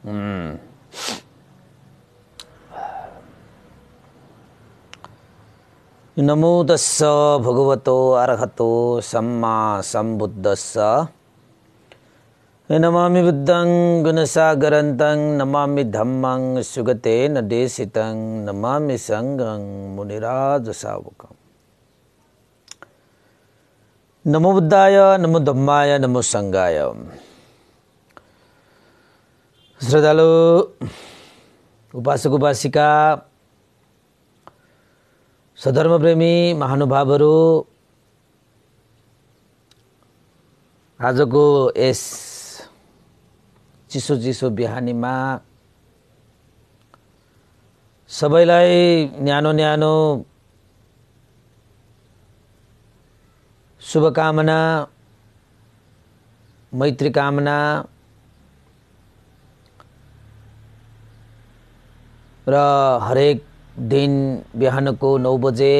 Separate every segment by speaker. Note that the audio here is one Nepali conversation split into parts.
Speaker 1: Hmm. Namo tassa bhagavato arahato samma sambuddhassa. Namami buddhang gunasagarantang namami dhammang sugate nadesitang namami Sanggang muniraja savakam. Namo buddhaya, namo dhammaya, namo sanggaya. श्रद्धालु उपासक उपासिका सधर्मप्रेमी महानुभावहरू आजको यस चिसो चिसो बिहानीमा सबैलाई न्यानो न्यानो शुभकामना मैत्री कामना र हरेक दिन बिहानको नौ बजे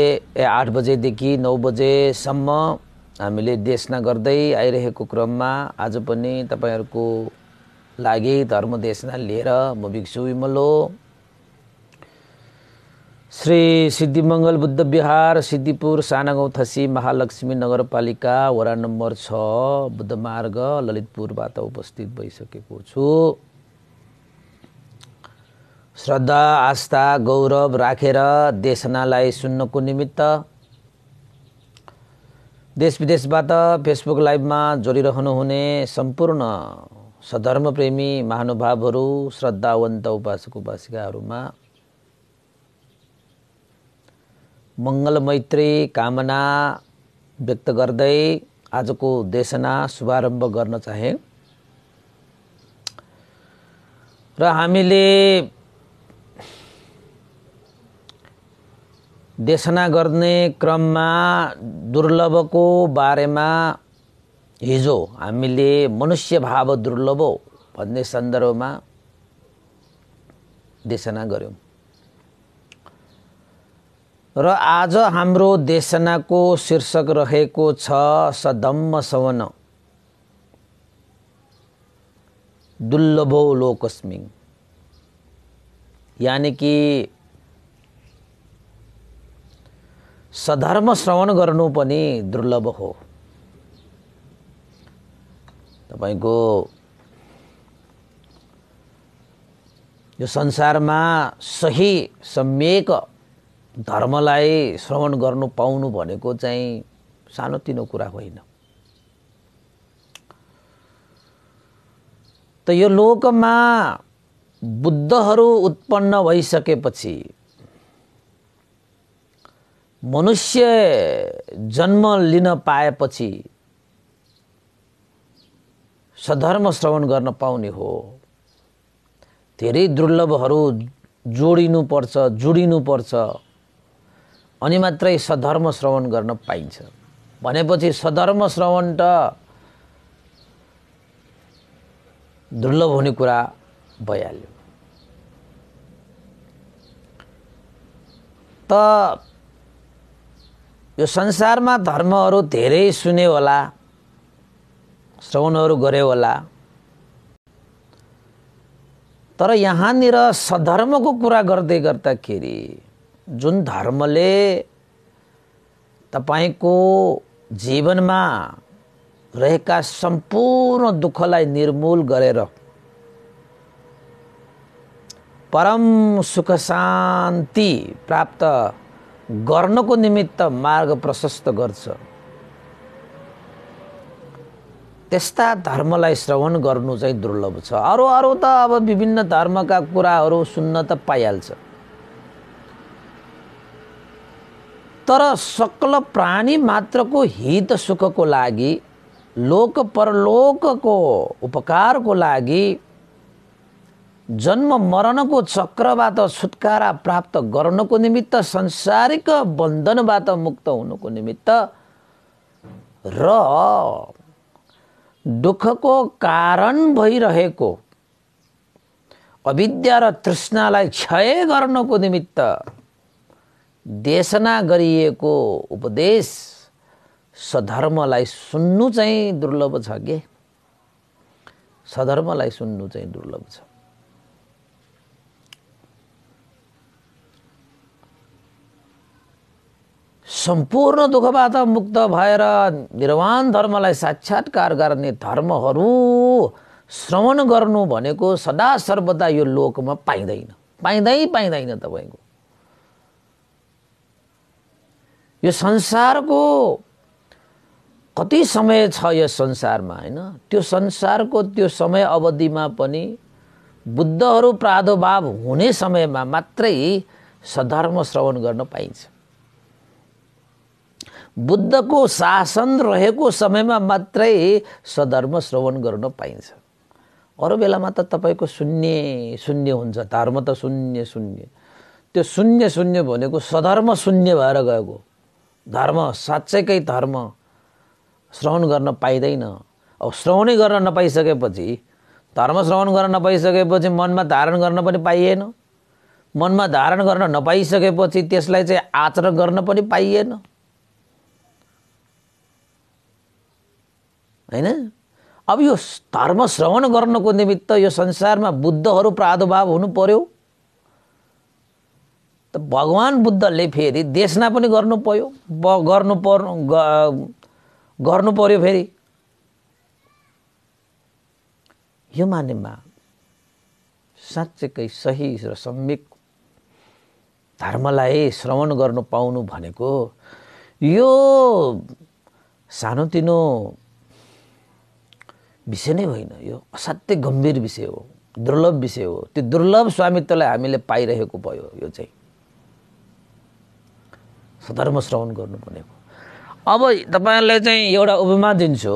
Speaker 1: आठ बजेदेखि नौ बजेसम्म हामीले देशना गर्दै आइरहेको क्रममा आज पनि तपाईँहरूको लागि धर्म देशना लिएर म भिक्षु विमलो श्री सिद्धिमङ्गल बुद्ध विहार सिद्धिपुर सानागाउँ थसी महालक्ष्मी नगरपालिका वडा नम्बर छ बुद्धमार्ग ललितपुरबाट उपस्थित भइसकेको छु श्रद्धा आस्था गौरव राखेर देशनालाई सुन्नको निमित्त देश विदेशबाट फेसबुक लाइभमा जोडिरहनुहुने सम्पूर्ण सधर्मप्रेमी महानुभावहरू श्रद्धावन्त उपासक उपासिकाहरूमा मैत्री कामना व्यक्त गर्दै आजको देशना शुभारम्भ गर्न चाहे र हामीले देशना गर्ने क्रममा दुर्लभको बारेमा हिजो हामीले मनुष्य भाव दुर्लभ भन्ने सन्दर्भमा देशना गऱ्यौँ र आज हाम्रो देशनाको शीर्षक रहेको छ सदम्म सवन दुर्लभो लोकस्मिङ यानि कि सधर्म श्रवण गर्नु पनि दुर्लभ हो तपाईँको यो संसारमा सही सम्यक धर्मलाई श्रवण गर्नु पाउनु भनेको चाहिँ सानोतिनो कुरा होइन त यो लोकमा बुद्धहरू उत्पन्न भइसकेपछि मनुष्य जन्म लिन पाएपछि सधर्म श्रवण गर्न पाउने हो धेरै दुर्लभहरू जोडिनुपर्छ जोडिनुपर्छ अनि मात्रै सधर्म श्रवण गर्न पाइन्छ भनेपछि सधर्म श्रवण त दुर्लभ हुने कुरा भइहाल्यो त यो संसारमा धर्महरू धेरै सुने होला श्रवणहरू गऱ्यो होला तर यहाँनिर सधर्मको कुरा गर्दै गर्दाखेरि जुन धर्मले तपाईँको जीवनमा रहेका सम्पूर्ण दुःखलाई निर्मूल गरेर परम सुख शान्ति प्राप्त गर्नको निमित्त मार्ग प्रशस्त गर्छ त्यस्ता धर्मलाई श्रवण गर्नु चाहिँ दुर्लभ छ अरू अरू त अब विभिन्न धर्मका कुराहरू सुन्न त पाइहाल्छ तर सकल प्राणी मात्रको हित सुखको लागि लोक परलोकको उपकारको लागि जन्म मरणको चक्रबाट छुटकारा प्राप्त गर्नको निमित्त संसारिक बन्धनबाट मुक्त हुनुको निमित्त र दुःखको कारण भइरहेको अविद्या र तृष्णालाई क्षय गर्नको निमित्त देशना गरिएको उपदेश सधर्मलाई सुन्नु चाहिँ दुर्लभ छ के सधर्मलाई सुन्नु चाहिँ दुर्लभ छ सम्पूर्ण दुःखबाट मुक्त भएर निर्वाण धर्मलाई साक्षात्कार गर्ने धर्महरू श्रवण गर्नु भनेको सदा सर्वदा यो लोकमा पाइँदैन पाइँदै पाइँदैन तपाईँको यो संसारको कति समय छ यो संसारमा होइन त्यो संसारको त्यो समय अवधिमा पनि बुद्धहरू प्रादुर्भाव हुने समयमा मात्रै सधर्म श्रवण गर्न पाइन्छ बुद्धको शासन रहेको समयमा मात्रै सधर्म श्रवण गर्न पाइन्छ अरू बेलामा त तपाईँको शून्य शून्य हुन्छ धर्म त शून्य शून्य त्यो शून्य शून्य भनेको सधर्म शून्य भएर गएको धर्म साँच्चैकै धर्म श्रवण गर्न पाइँदैन अब श्रवणै गर्न नपाइसकेपछि धर्म श्रवण गर्न नपाइसकेपछि मनमा धारण गर्न पनि पाइएन मनमा धारण गर्न नपाइसकेपछि त्यसलाई चाहिँ आचरण गर्न पनि पाइएन होइन अब यो धर्म श्रवण गर्नको निमित्त यो संसारमा बुद्धहरू प्रादुर्भाव हुनु पर्यो त भगवान् बुद्धले फेरि देशना पनि गर्नु पर्यो ब गर्नु पर्नु गर्नु पर्यो फेरि यो मान्यमा साँच्चैकै सही र सम्यक धर्मलाई श्रवण गर्नु पाउनु भनेको यो सानोतिनो विषय नै होइन यो असाध्यै गम्भीर विषय हो दुर्लभ विषय हो त्यो दुर्लभ स्वामित्वलाई हामीले पाइरहेको भयो यो चाहिँ सधर्म श्रवण गर्नु भनेको अब तपाईँलाई चाहिँ एउटा उपमा दिन्छु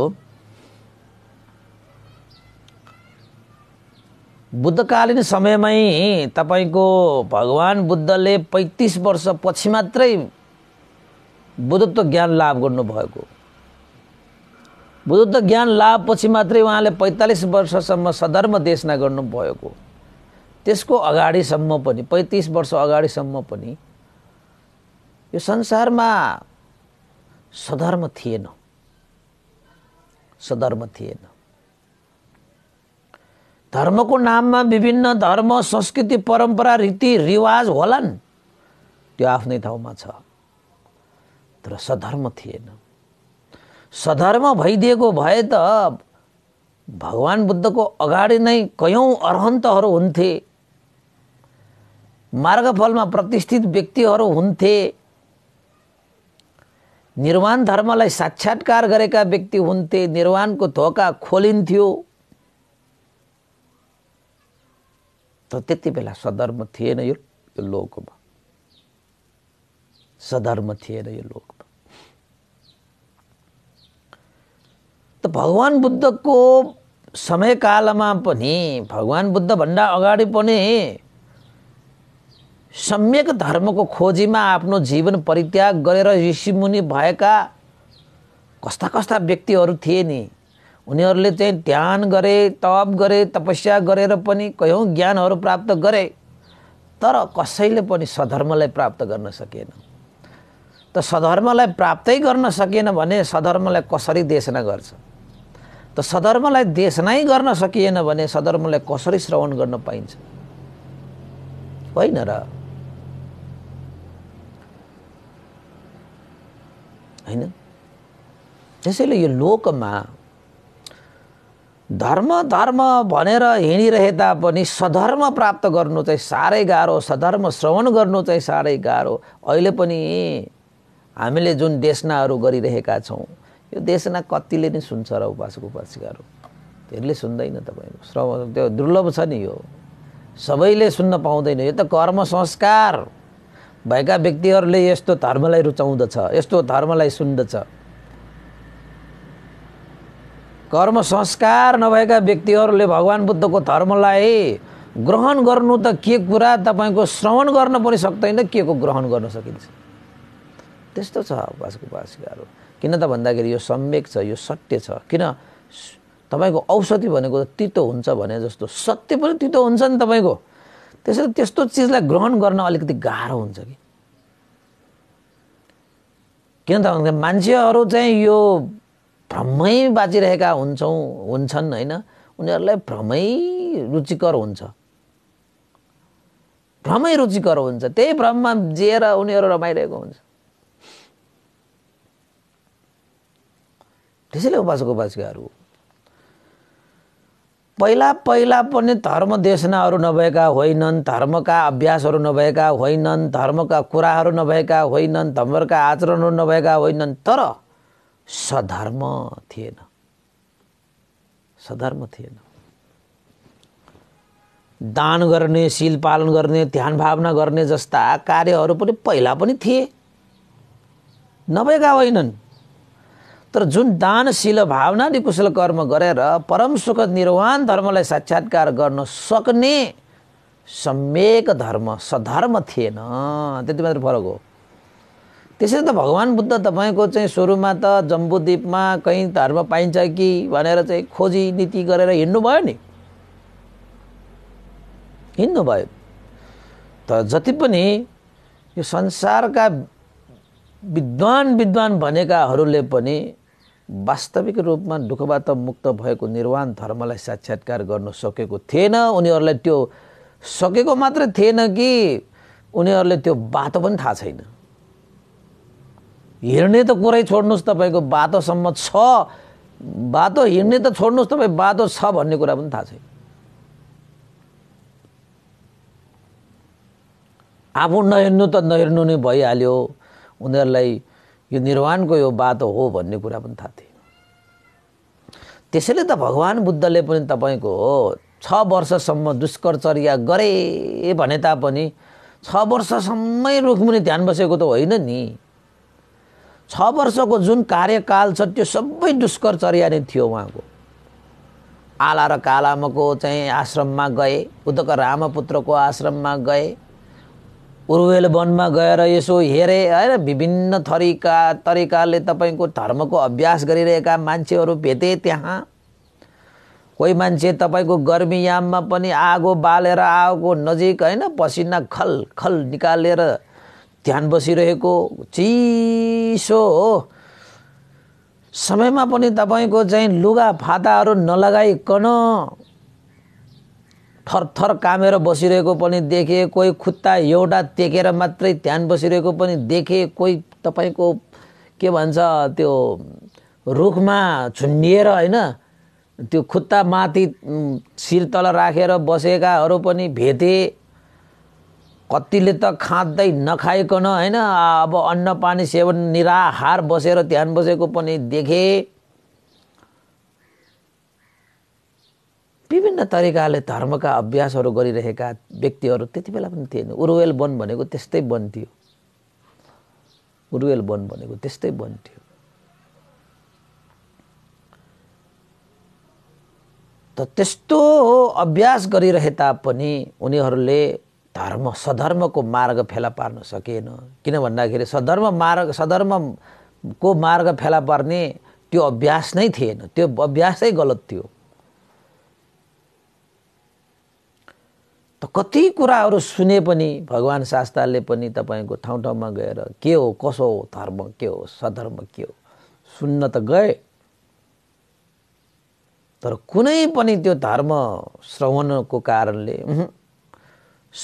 Speaker 1: बुद्धकालीन समयमै तपाईँको भगवान् बुद्धले पैँतिस वर्षपछि मात्रै बुद्धत्व ज्ञान लाभ गर्नुभएको बुद्ध ज्ञान लाभपछि मात्रै उहाँले पैँतालिस वर्षसम्म सधर्म देशना गर्नुभएको त्यसको अगाडिसम्म पनि पैँतिस वर्ष अगाडिसम्म पनि यो संसारमा सधर्म थिएन सधर्म थिएन धर्मको नाममा विभिन्न धर्म संस्कृति परम्परा रिवाज होलान् त्यो आफ्नै ठाउँमा छ तर सधर्म थिएन सधर्म भइदिएको भए त भगवान् बुद्धको अगाडि नै कयौँ अर्हन्तहरू हुन्थे मार्गफलमा प्रतिष्ठित व्यक्तिहरू हुन्थे निर्वाण धर्मलाई साक्षात्कार गरेका व्यक्ति हुन्थे निर्वाणको धोका खोलिन्थ्यो त त्यति बेला सधर्म थिएन यो लोकमा सधर्म थिएन यो लोक त भगवान् बुद्धको समयकालमा पनि भगवान् बुद्धभन्दा अगाडि पनि सम्यक धर्मको खोजीमा आफ्नो जीवन परित्याग गरेर ऋषिमुनि भएका कस्ता कस्ता व्यक्तिहरू थिए नि उनीहरूले चाहिँ ध्यान गरे तप गरे तपस्या गरेर पनि कयौँ ज्ञानहरू प्राप्त गरे तर कसैले पनि सधर्मलाई प्राप्त गर्न सकेन त सधर्मलाई प्राप्तै गर्न सकेन भने सधर्मलाई कसरी देशना गर्छ त सधर्मलाई देश नै गर्न सकिएन भने सधर्मलाई कसरी श्रवण गर्न पाइन्छ होइन र होइन त्यसैले यो लोकमा धर्म धर्म भनेर हिँडिरहे तापनि सधर्म प्राप्त गर्नु चाहिँ साह्रै गाह्रो सधर्म श्रवण गर्नु चाहिँ साह्रै गाह्रो अहिले पनि हामीले जुन देशनाहरू गरिरहेका छौँ यो देशना कतिले नै सुन्छ र उपासक उपासिकाहरू धेरैले सुन्दैन तपाईँको श्रम त्यो दुर्लभ छ नि यो सबैले सुन्न पाउँदैन यो त कर्म संस्कार भएका व्यक्तिहरूले यस्तो धर्मलाई रुचाउँदछ यस्तो धर्मलाई सुन्दछ कर्म संस्कार नभएका व्यक्तिहरूले भगवान् बुद्धको धर्मलाई ग्रहण गर्नु त के कुरा तपाईँको श्रवण गर्न पनि सक्दैन के को ग्रहण गर्न सकिन्छ त्यस्तो छ उपासको उपासिकाहरू किन त भन्दाखेरि यो सम्यक छ यो सत्य छ किन तपाईँको औषधि भनेको तितो हुन्छ भने जस्तो सत्य पनि तितो हुन्छ नि तपाईँको त्यसैले त्यस्तो चिजलाई ग्रहण गर्न अलिकति गाह्रो हुन्छ कि किन त भन्दाखेरि मान्छेहरू चाहिँ यो भ्रमै बाँचिरहेका हुन्छौँ हुन्छन् होइन उनीहरूलाई भ्रमै रुचिकर हुन्छ भ्रमै रुचिकर हुन्छ त्यही भ्रममा जिएर उनीहरू रमाइरहेको हुन्छ त्यसैले उपासक उपासिकाहरू पहिला पहिला पनि धर्म देशनाहरू नभएका होइनन् धर्मका अभ्यासहरू नभएका होइनन् धर्मका कुराहरू नभएका होइनन् धर्मका आचरणहरू नभएका होइनन् तर सधर्म थिएन सधर्म थिएन दान गर्ने शील पालन गर्ने ध्यान भावना गर्ने जस्ता कार्यहरू पनि पहिला पनि थिए नभएका होइनन् तर जुन दानशील भावनाले कुशल कर्म गरेर परम सुख निर्वाण धर्मलाई साक्षात्कार गर्न सक्ने सम्यक धर्म सधर्म थिएन त्यति मात्र फरक हो त्यसरी त भगवान् बुद्ध तपाईँको चाहिँ सुरुमा त जम्बुद्वीपमा कहीँ धर्म पाइन्छ कि भनेर चाहिँ खोजी नीति गरेर हिँड्नुभयो नि हिँड्नुभयो त जति पनि यो संसारका विद्वान विद्वान भनेकाहरूले पनि वास्तविक रूपमा दुःखबाट मुक्त भएको निर्वाण धर्मलाई साक्षात्कार गर्न सकेको थिएन उनीहरूलाई त्यो सकेको मात्र थिएन कि उनीहरूले त्यो बाटो पनि थाहा छैन हिँड्ने त कुरै छोड्नुहोस् तपाईँको बाटोसम्म छ बाटो हिँड्ने त छोड्नुहोस् तपाईँ बाटो छ भन्ने कुरा पनि थाहा छैन आफू नहिँड्नु त नहिँड्नु नै भइहाल्यो उनीहरूलाई यो निर्वाणको यो बाटो हो भन्ने कुरा पनि थाहा थिएन त्यसैले त भगवान् बुद्धले पनि तपाईँको छ वर्षसम्म दुष्कर्चर्या गरे भने तापनि छ वर्षसम्मै रुखमुनि ध्यान बसेको त होइन नि छ वर्षको जुन कार्यकाल छ त्यो सबै दुष्कर्चर्या नै थियो उहाँको आला र कालामको चाहिँ आश्रममा गए उदक रामपुत्रको आश्रममा गए उर्वेल वनमा गएर यसो हेरे होइन विभिन्न थरीका तरिकाले तपाईँको धर्मको अभ्यास गरिरहेका मान्छेहरू भेटे त्यहाँ कोही मान्छे तपाईँको गर्मीयाममा पनि आगो बालेर आगो नजिक होइन पसिना खल खल निकालेर ध्यान बसिरहेको चिसो हो समयमा पनि तपाईँको चाहिँ लुगा फाताहरू नलगाइकन थरथर कामेर बसिरहेको पनि देखेँ कोही खुत्ता एउटा टेकेर मात्रै ध्यान बसिरहेको पनि देखेँ कोही तपाईँको के भन्छ त्यो रुखमा छुन्डिएर होइन त्यो खुत्ता माथि शिर तल राखेर बसेकाहरू पनि भेटे कतिले त खाँदै नखाइकन होइन अब अन्नपानी सेवन निराहार बसेर ध्यान बसेको पनि देखेँ विभिन्न तरिकाले धर्मका अभ्यासहरू गरिरहेका व्यक्तिहरू त्यति बेला पनि थिएन उर्वेल वन भनेको त्यस्तै वन थियो उर्वेल वन भनेको त्यस्तै वन थियो त त्यस्तो अभ्यास गरिरहे तापनि उनीहरूले धर्म सधर्मको मार्ग फेला पार्न सकेन किन भन्दाखेरि सधर्म मार्ग सधर्मको मार्ग फेला पार्ने त्यो अभ्यास नै थिएन त्यो अभ्यासै गलत थियो कति कुराहरू सुने पनि भगवान् शास्त्रले पनि तपाईँको ठाउँ ठाउँमा गएर के हो कसो हो धर्म के हो सधर्म के हो सुन्न त गए तर कुनै पनि त्यो धर्म श्रवणको कारणले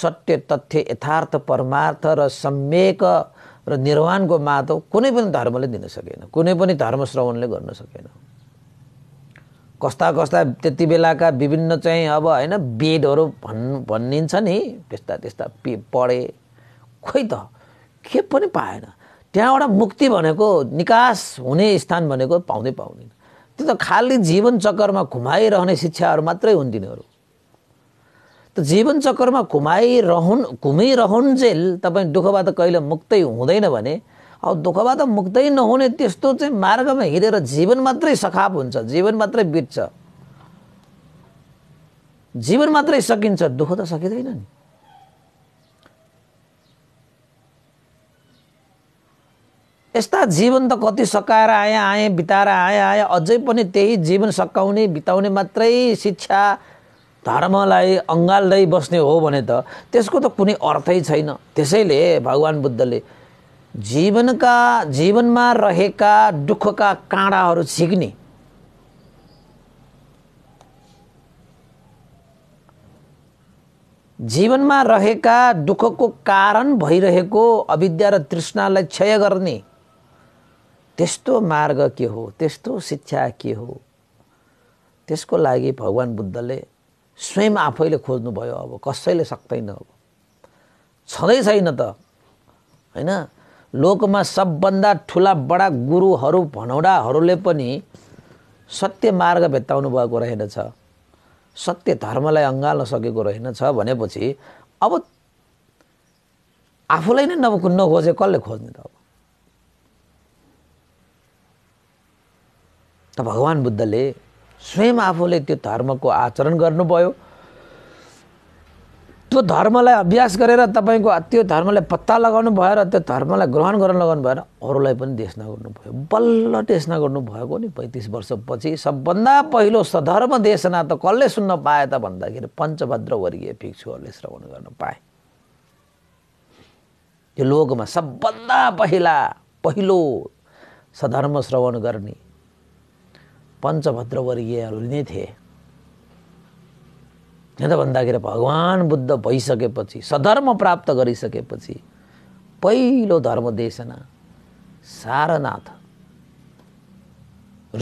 Speaker 1: सत्य तथ्य यथार्थ परमार्थ र सम्यक र निर्वाणको माधव कुनै पनि धर्मले दिन सकेन कुनै पनि धर्म श्रवणले गर्न सकेन कस्ता कस्ता त्यति बेलाका विभिन्न चाहिँ अब होइन बेडहरू भन् भनिन्छ नि त्यस्ता त्यस्ता पे पढे खोइ त के पनि पाएन त्यहाँबाट मुक्ति भनेको निकास हुने स्थान भनेको पाउँदै पाउँदैन त्यो त खालि जीवन चक्करमा घुमाइरहने शिक्षाहरू मात्रै हुन् तिनीहरू त जीवन चक्करमा घुमाइरहन् घुमिरहन्जेल तपाईँ दुःखबाट कहिले मुक्तै हुँदैन भने अब दुःखबाट मुक्तै नहुने त्यस्तो चाहिँ मार्गमा हिँडेर जीवन मात्रै सखाप हुन्छ जीवन मात्रै बित्छ जीवन मात्रै सकिन्छ दुःख त सकिँदैन नि यस्ता जीवन त कति सकाएर आएँ आएँ बिताएर आएँ आएँ अझै पनि त्यही जीवन सकाउने बिताउने मात्रै शिक्षा धर्मलाई अँगाल्दै बस्ने हो भने त त्यसको त कुनै अर्थै छैन त्यसैले भगवान् बुद्धले जीवनका जीवनमा रहेका दुःखका काँडाहरू छिक्ने जीवनमा रहेका दुःखको कारण भइरहेको अविद्या र तृष्णालाई क्षय गर्ने त्यस्तो मार्ग के हो त्यस्तो शिक्षा के हो त्यसको लागि भगवान् बुद्धले स्वयं आफैले खोज्नुभयो अब कसैले सक्दैन अब छँदै छैन त होइन लोकमा सबभन्दा ठुला बडा गुरुहरू भनौडाहरूले पनि सत्य मार्ग भेट्टाउनु भएको रहेनछ सत्य धर्मलाई अँगाल्न सकेको रहेनछ भनेपछि अब आफूलाई नै नखुन्न खोजे कसले खोज्ने त अब त भगवान् बुद्धले स्वयं आफूले त्यो धर्मको आचरण गर्नुभयो त्यो धर्मलाई अभ्यास गरेर तपाईँको त्यो धर्मलाई पत्ता लगाउनु भयो र त्यो धर्मलाई ग्रहण गर्न लगाउनु भएर अरूलाई पनि देशना गर्नुभयो बल्ल देशना गर्नुभएको नि पैँतिस वर्षपछि सबभन्दा पहिलो सधर्म देशना त कसले सुन्न पाए त भन्दाखेरि पञ्चभद्र वर्गीय भिक्षुहरूले श्रवण गर्न पाए यो लोकमा सबभन्दा पहिला पहिलो सधर्म श्रवण गर्ने पञ्चभद्रवर्गीयहरू नै थिए किन त भन्दाखेरि भगवान् बुद्ध भइसकेपछि सधर्म प्राप्त गरिसकेपछि पहिलो धर्म देशना सारनाथ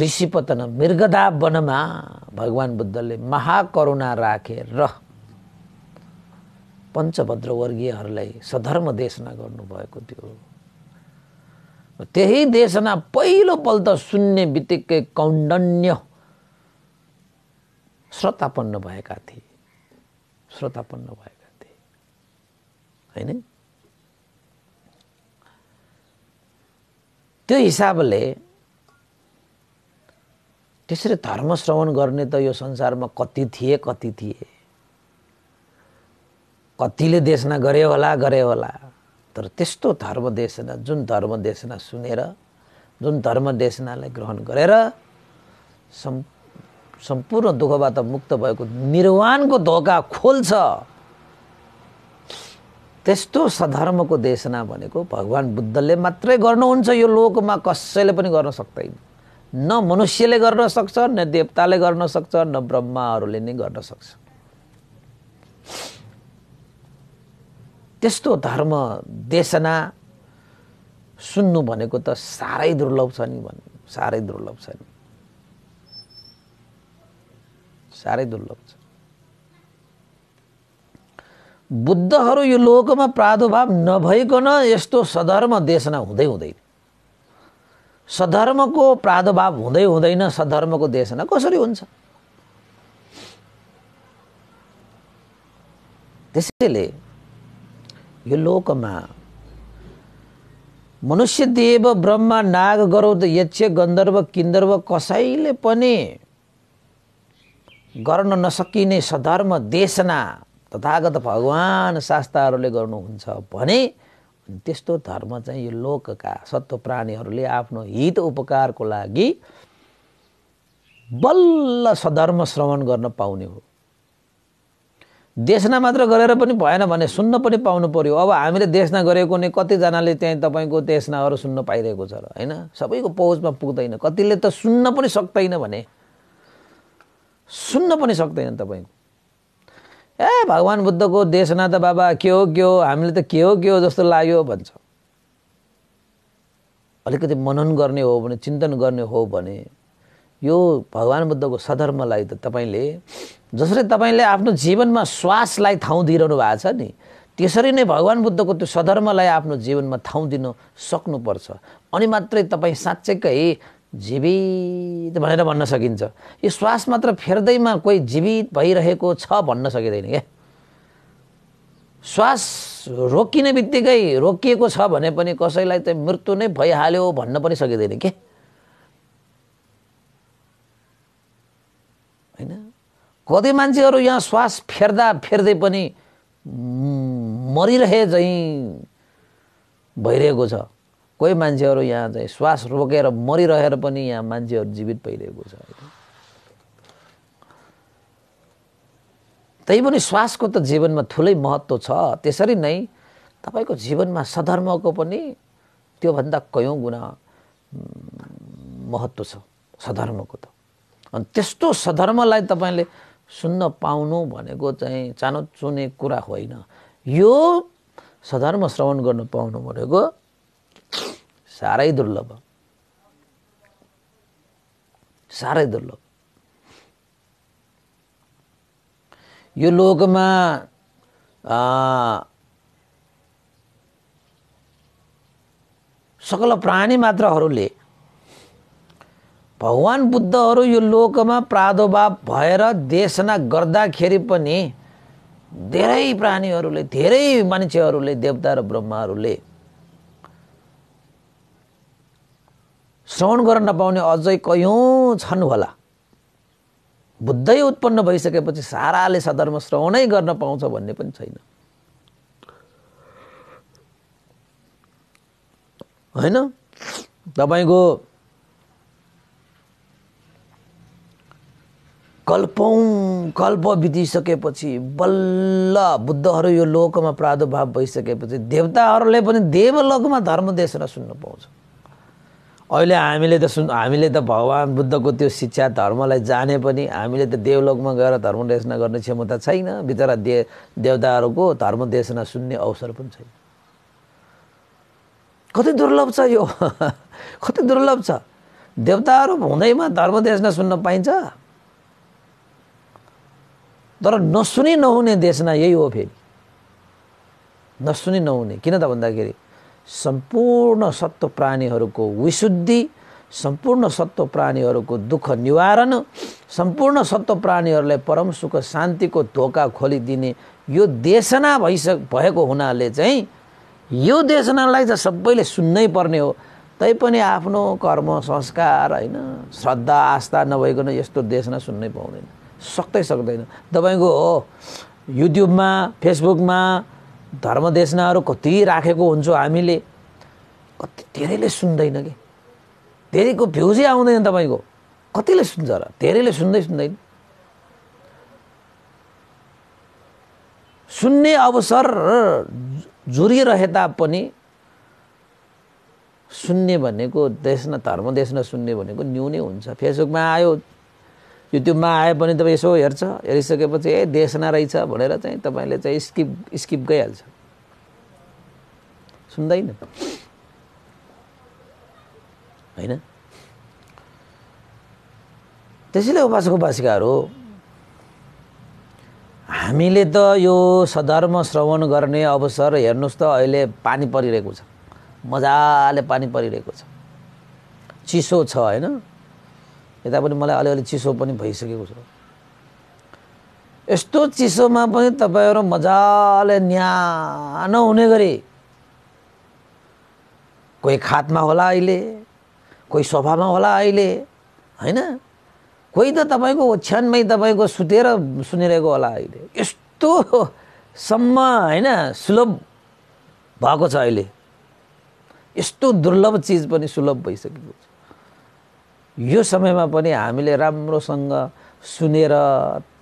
Speaker 1: ऋषिपतन मृगदा वनमा भगवान् बुद्धले महाकरुणा राखेर र पञ्चभद्रवर्गीयहरूलाई सधर्म देशना गर्नुभएको थियो त्यही देशना पहिलोपल्ट सुन्ने बित्तिकै कौण्डन्य श्रोतापन्न भएका थिए श्रोतापन्न भएका थिए होइन त्यो हिसाबले त्यसरी धर्म श्रवण गर्ने त यो संसारमा कति थिए कति थिए कतिले देशना गरे होला गरे होला तर त्यस्तो धर्म देशना जुन धर्म देशना सुनेर जुन धर्म देशनालाई ग्रहण गरेर सम् सम्पूर्ण दुःखबाट मुक्त भएको निर्वाणको धोका खोल्छ त्यस्तो सधर्मको देशना भनेको भगवान् बुद्धले मात्रै गर्नुहुन्छ यो लोकमा कसैले पनि गर्न सक्दैन न मनुष्यले गर्न सक्छ न देवताले गर्न सक्छ न ब्रह्माहरूले नै गर्न सक्छ त्यस्तो धर्म देशना सुन्नु भनेको त साह्रै दुर्लभ छ नि भन्नु साह्रै दुर्लभ छ नि साह्रै दुर्लभ छ बुद्धहरू यो लोकमा प्रादुर्भाव नभइकन यस्तो सधर्म देशना हुँदै हुँदैन सधर्मको प्रादुर्भाव हुँदै हुँदैन सधर्मको देशना कसरी हुन्छ त्यसैले यो लोकमा मनुष्य देव ब्रह्मा नाग गरौ यक्ष गन्धर्व किन्दर्व कसैले पनि गर्न नसकिने सधर्म देशना तथागत भगवान् शास्त्रहरूले गर्नुहुन्छ भने त्यस्तो धर्म चाहिँ यो लोकका सत्व प्राणीहरूले आफ्नो हित उपकारको लागि बल्ल सधर्म श्रवण गर्न पाउने हो देशना मात्र गरेर पनि भएन भने सुन्न पनि पाउनु पऱ्यो अब हामीले देशना गरेको नै कतिजनाले त्यहाँ तपाईँको देशनाहरू सुन्न पाइरहेको छ र होइन सबैको पहुँचमा पुग्दैन कतिले त सुन्न पनि सक्दैन भने सुन्न पनि सक्दैन तपाईँको ए भगवान् बुद्धको देशना त बाबा के हो के हो हामीले त के हो के हो जस्तो लाग्यो भन्छ अलिकति मनन गर्ने हो भने चिन्तन गर्ने हो भने यो भगवान् बुद्धको सधर्मलाई त तपाईँले जसरी तपाईँले आफ्नो जीवनमा श्वासलाई ठाउँ दिइरहनु भएको छ नि त्यसरी नै भगवान् बुद्धको त्यो सधर्मलाई आफ्नो जीवनमा ठाउँ दिन सक्नुपर्छ अनि मात्रै तपाईँ साँच्चैकै जीवित भनेर भन्न सकिन्छ यो श्वास मात्र फेर्दैमा कोही जीवित भइरहेको छ भन्न सकिँदैन क्या श्वास रोकिने बित्तिकै रोकिएको छ भने पनि कसैलाई त मृत्यु नै भइहाल्यो भन्न पनि सकिँदैन के होइन कति मान्छेहरू यहाँ श्वास फेर्दा फेर्दै पनि मरिरहे झैँ भइरहेको छ कोही मान्छेहरू यहाँ चाहिँ श्वास रोकेर मरिरहेर पनि यहाँ मान्छेहरू जीवित भइरहेको छ पनि श्वासको त जीवनमा ठुलै महत्त्व छ त्यसरी नै तपाईँको जीवनमा सधर्मको पनि त्योभन्दा कयौँ गुणा महत्त्व छ सधर्मको त अनि त्यस्तो सधर्मलाई तपाईँले सुन्न पाउनु भनेको चाहिँ चानो चुने कुरा होइन यो सधर्म श्रवण गर्न पाउनु भनेको साह्रै दुर्लभ साह्रै दुर्लभ यो लोकमा सकल प्राणी मात्रहरूले भगवान् बुद्धहरू यो लोकमा प्रादुर्भाव भएर देशना गर्दाखेरि पनि धेरै प्राणीहरूले धेरै मान्छेहरूले देवता र ब्रह्माहरूले श्रवण गर्न नपाउने अझै कयौँ छन् होला बुद्धै उत्पन्न भइसकेपछि साराले सधर्म श्रवणै गर्न पाउँछ भन्ने पनि छैन होइन तपाईँको कल्पौँ कल्प बितिसकेपछि बल्ल बुद्धहरू यो लोकमा प्रादुर्भाव भइसकेपछि देवताहरूले पनि देवलोकमा धर्म र सुन्न पाउँछ अहिले हामीले त सुन हामीले त भगवान् बुद्धको त्यो शिक्षा धर्मलाई जाने पनि हामीले त देवलोकमा गएर धर्म देशना गर्ने क्षमता छैन बिचरा दे देवताहरूको धर्म देशना सुन्ने अवसर पनि छैन कति दुर्लभ छ यो कति दुर्लभ छ देवताहरू हुँदैमा धर्म देशना सुन्न पाइन्छ तर नसुनी नहुने देशना यही हो फेरि नसुनी नहुने किन त भन्दाखेरि सम्पूर्ण सत्व प्राणीहरूको विशुद्धि सम्पूर्ण सत्व प्राणीहरूको दुःख निवारण सम्पूर्ण सत्व प्राणीहरूलाई परम सुख शान्तिको धोका खोलिदिने यो देशना भइस भएको हुनाले चाहिँ यो देशनालाई त सबैले सुन्नै पर्ने हो तैपनि आफ्नो कर्म संस्कार होइन श्रद्धा आस्था नभइकन यस्तो देशना सुन्नै पाउँदैन सक्दै सक्दैन तपाईँको हो युट्युबमा फेसबुकमा धर्मदेशनाहरू कति राखेको हुन्छौँ हामीले कति धेरैले सुन्दैन कि धेरैको भ्युजै आउँदैन तपाईँको कतिले सुन्छ र धेरैले सुन्दै सुन्दैन सुन्ने अवसर जुरिरहे तापनि सुन्ने भनेको देश न देश न सुन्ने भनेको न्यूनै हुन्छ फेसबुकमा आयो यो त्योमा आयो भने तपाईँ यसो हेर्छ हेरिसकेपछि ए देशना रहेछ भनेर चाहिँ तपाईँले चाहिँ स्किप स्किप गइहाल्छ सुन्दैन होइन त्यसैले उपासक उपासिकाहरू हामीले त यो सधर्म श्रवण गर्ने अवसर हेर्नुहोस् त अहिले पानी परिरहेको छ मजाले पानी परिरहेको छ चिसो छ होइन यता पनि मलाई अलिअलि चिसो पनि भइसकेको छ यस्तो चिसोमा पनि तपाईँहरू मजाले न्यानो हुने गरी कोही खातमा होला अहिले कोही सोफामा होला अहिले होइन कोही त तपाईँको ओछ्यानमै तपाईँको सुतेर सुनिरहेको होला अहिले यस्तोसम्म होइन सुलभ भएको छ अहिले यस्तो दुर्लभ चिज पनि सुलभ भइसकेको छ यो समयमा पनि हामीले राम्रोसँग सुनेर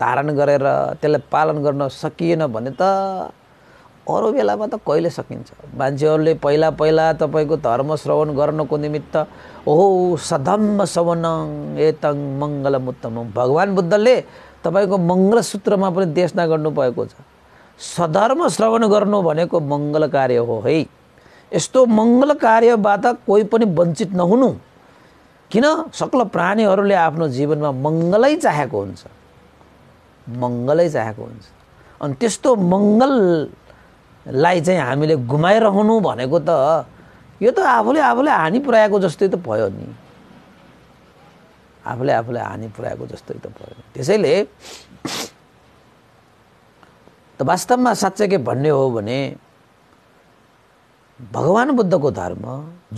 Speaker 1: धारण गरेर त्यसलाई पालन गर्न सकिएन भने त अरू बेलामा त कहिले सकिन्छ मान्छेहरूले पहिला पहिला तपाईँको धर्म श्रवण गर्नको निमित्त ओहो सधम्म सवनङ एतङ मङ्गलम उत्तमम भगवान् बुद्धले तपाईँको मङ्गलसूत्रमा पनि देशना गर्नुभएको छ सधर्म श्रवण गर्नु भनेको मङ्गल कार्य हो है यस्तो मङ्गल कार्यबाट कोही पनि वञ्चित नहुनु किन सकल प्राणीहरूले आफ्नो जीवनमा मङ्गलै चाहेको हुन्छ मङ्गलै चाहेको हुन्छ अनि त्यस्तो मङ्गललाई चाहिँ हामीले गुमाइरहनु भनेको त यो त आफूले आफूले हानि पुऱ्याएको जस्तै त भयो नि आफूले आफूले हानि पुऱ्याएको जस्तै त भयो त्यसैले त वास्तवमा साँच्चै के भन्ने हो भने भगवान् बुद्धको धर्म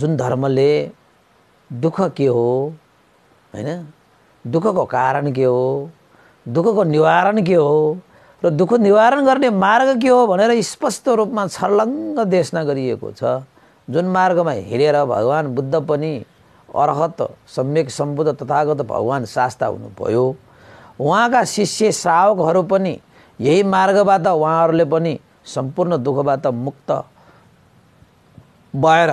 Speaker 1: जुन धर्मले दुःख के हो होइन दुःखको कारण के हो दुःखको निवारण के हो र दुःख निवारण गर्ने मार्ग के हो भनेर स्पष्ट रूपमा छर्लङ्ग देशना गरिएको छ जुन मार्गमा हेरेर भगवान् बुद्ध पनि अर्हत सम्यक सम्बुद्ध तथागत भगवान् शास्ता हुनुभयो उहाँका शिष्य श्रावकहरू पनि यही मार्गबाट उहाँहरूले पनि सम्पूर्ण दुःखबाट मुक्त भएर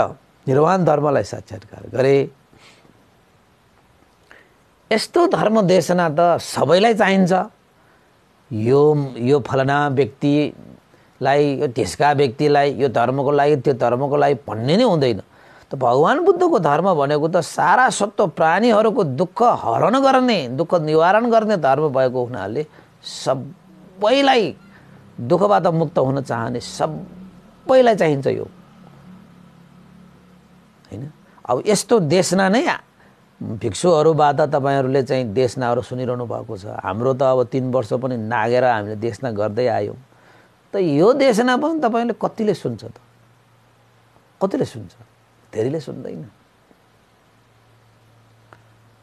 Speaker 1: निर्वाण धर्मलाई साक्षात्कार गरे यस्तो धर्म देशना त सबैलाई चाहिन्छ यो यो फलाना व्यक्तिलाई यो त्यसका व्यक्तिलाई यो धर्मको लागि त्यो धर्मको लागि भन्ने नै हुँदैन त भगवान् बुद्धको धर्म भनेको त सारा सत्व प्राणीहरूको दुःख हरण गर्ने दुःख निवारण गर्ने धर्म भएको हुनाले सबैलाई दुःखबाट मुक्त हुन चाहने सबैलाई चाहिन्छ यो होइन अब यस्तो देशना नै भिक्षुहरूबाट तपाईँहरूले चाहिँ देशनाहरू सुनिरहनु भएको छ हाम्रो त अब तिन वर्ष पनि नागेर हामीले देशना गर्दै आयौँ त यो देशना पनि तपाईँले कतिले सुन्छ त कतिले सुन्छ धेरैले सुन्दैन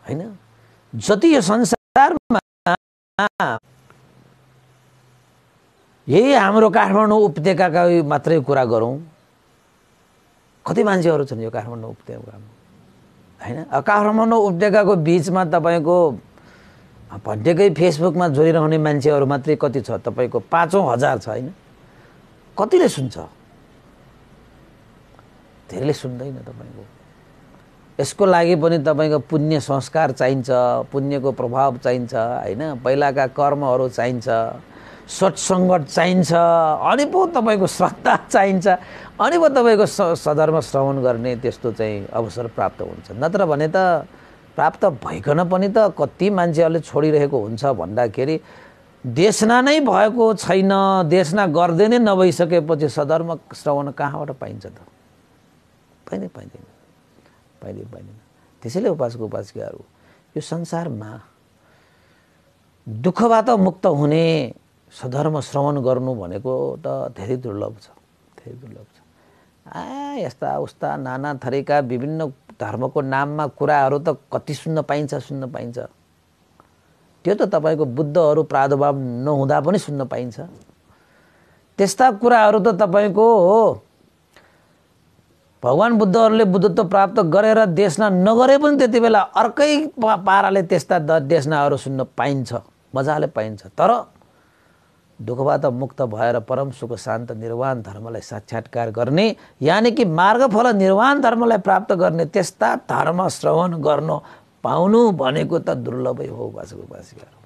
Speaker 1: होइन जति यो संसारमा यही हाम्रो काठमाडौँ उपत्यकाका मात्रै कुरा गरौँ कति मान्छेहरू छन् यो काठमाडौँ उपत्यकामा होइन काठमाडौँ उपत्यकाको बिचमा तपाईँको भन्टेकै फेसबुकमा जोडिरहने मान्छेहरू मात्रै कति छ तपाईँको पाँचौँ हजार छ होइन कतिले सुन्छ धेरैले सुन्दैन तपाईँको यसको लागि पनि तपाईँको पुण्य संस्कार चाहिन्छ पुण्यको प्रभाव चाहिन्छ होइन पहिलाका कर्महरू चाहिन्छ सत्सङ्गत चाहिन्छ अनि पो तपाईँको श्रद्धा चाहिन्छ अनि पो तपाईँको स सधर्म श्रवण गर्ने त्यस्तो चाहिँ अवसर प्राप्त हुन्छ नत्र भने त प्राप्त भइकन पनि त कति मान्छेहरूले छोडिरहेको हुन्छ भन्दाखेरि देशना नै भएको छैन देशना गर्दै नै नभइसकेपछि सधर्म श्रवण कहाँबाट पाइन्छ त पाइँदै पाइँदैन पाइँदै पाइँदैन त्यसैले उपासको उपासिकाहरू यो संसारमा दुःखबाट मुक्त हुने सधर्म श्रवण गर्नु भनेको त धेरै दुर्लभ छ धेरै दुर्लभ छ आ यस्ता उस्ता नाना थरीका विभिन्न धर्मको नाममा कुराहरू त कति सुन्न पाइन्छ सुन्न पाइन्छ त्यो त तपाईँको बुद्धहरू प्रादुर्भाव नहुँदा पनि सुन्न पाइन्छ त्यस्ता कुराहरू त तपाईँको हो भगवान् बुद्धहरूले बुद्धत्व प्राप्त गरेर देशना नगरे पनि त्यति बेला अर्कै पाराले त्यस्ता देशनाहरू सुन्न पाइन्छ मजाले पाइन्छ तर दुःखबाट मुक्त भएर परम सुख शान्त निर्वाण धर्मलाई साक्षात्कार गर्ने यानि कि मार्गफल निर्वाण धर्मलाई प्राप्त गर्ने त्यस्ता धर्म श्रवण गर्न पाउनु भनेको त दुर्लभै हो बासिक उपासिकाहरू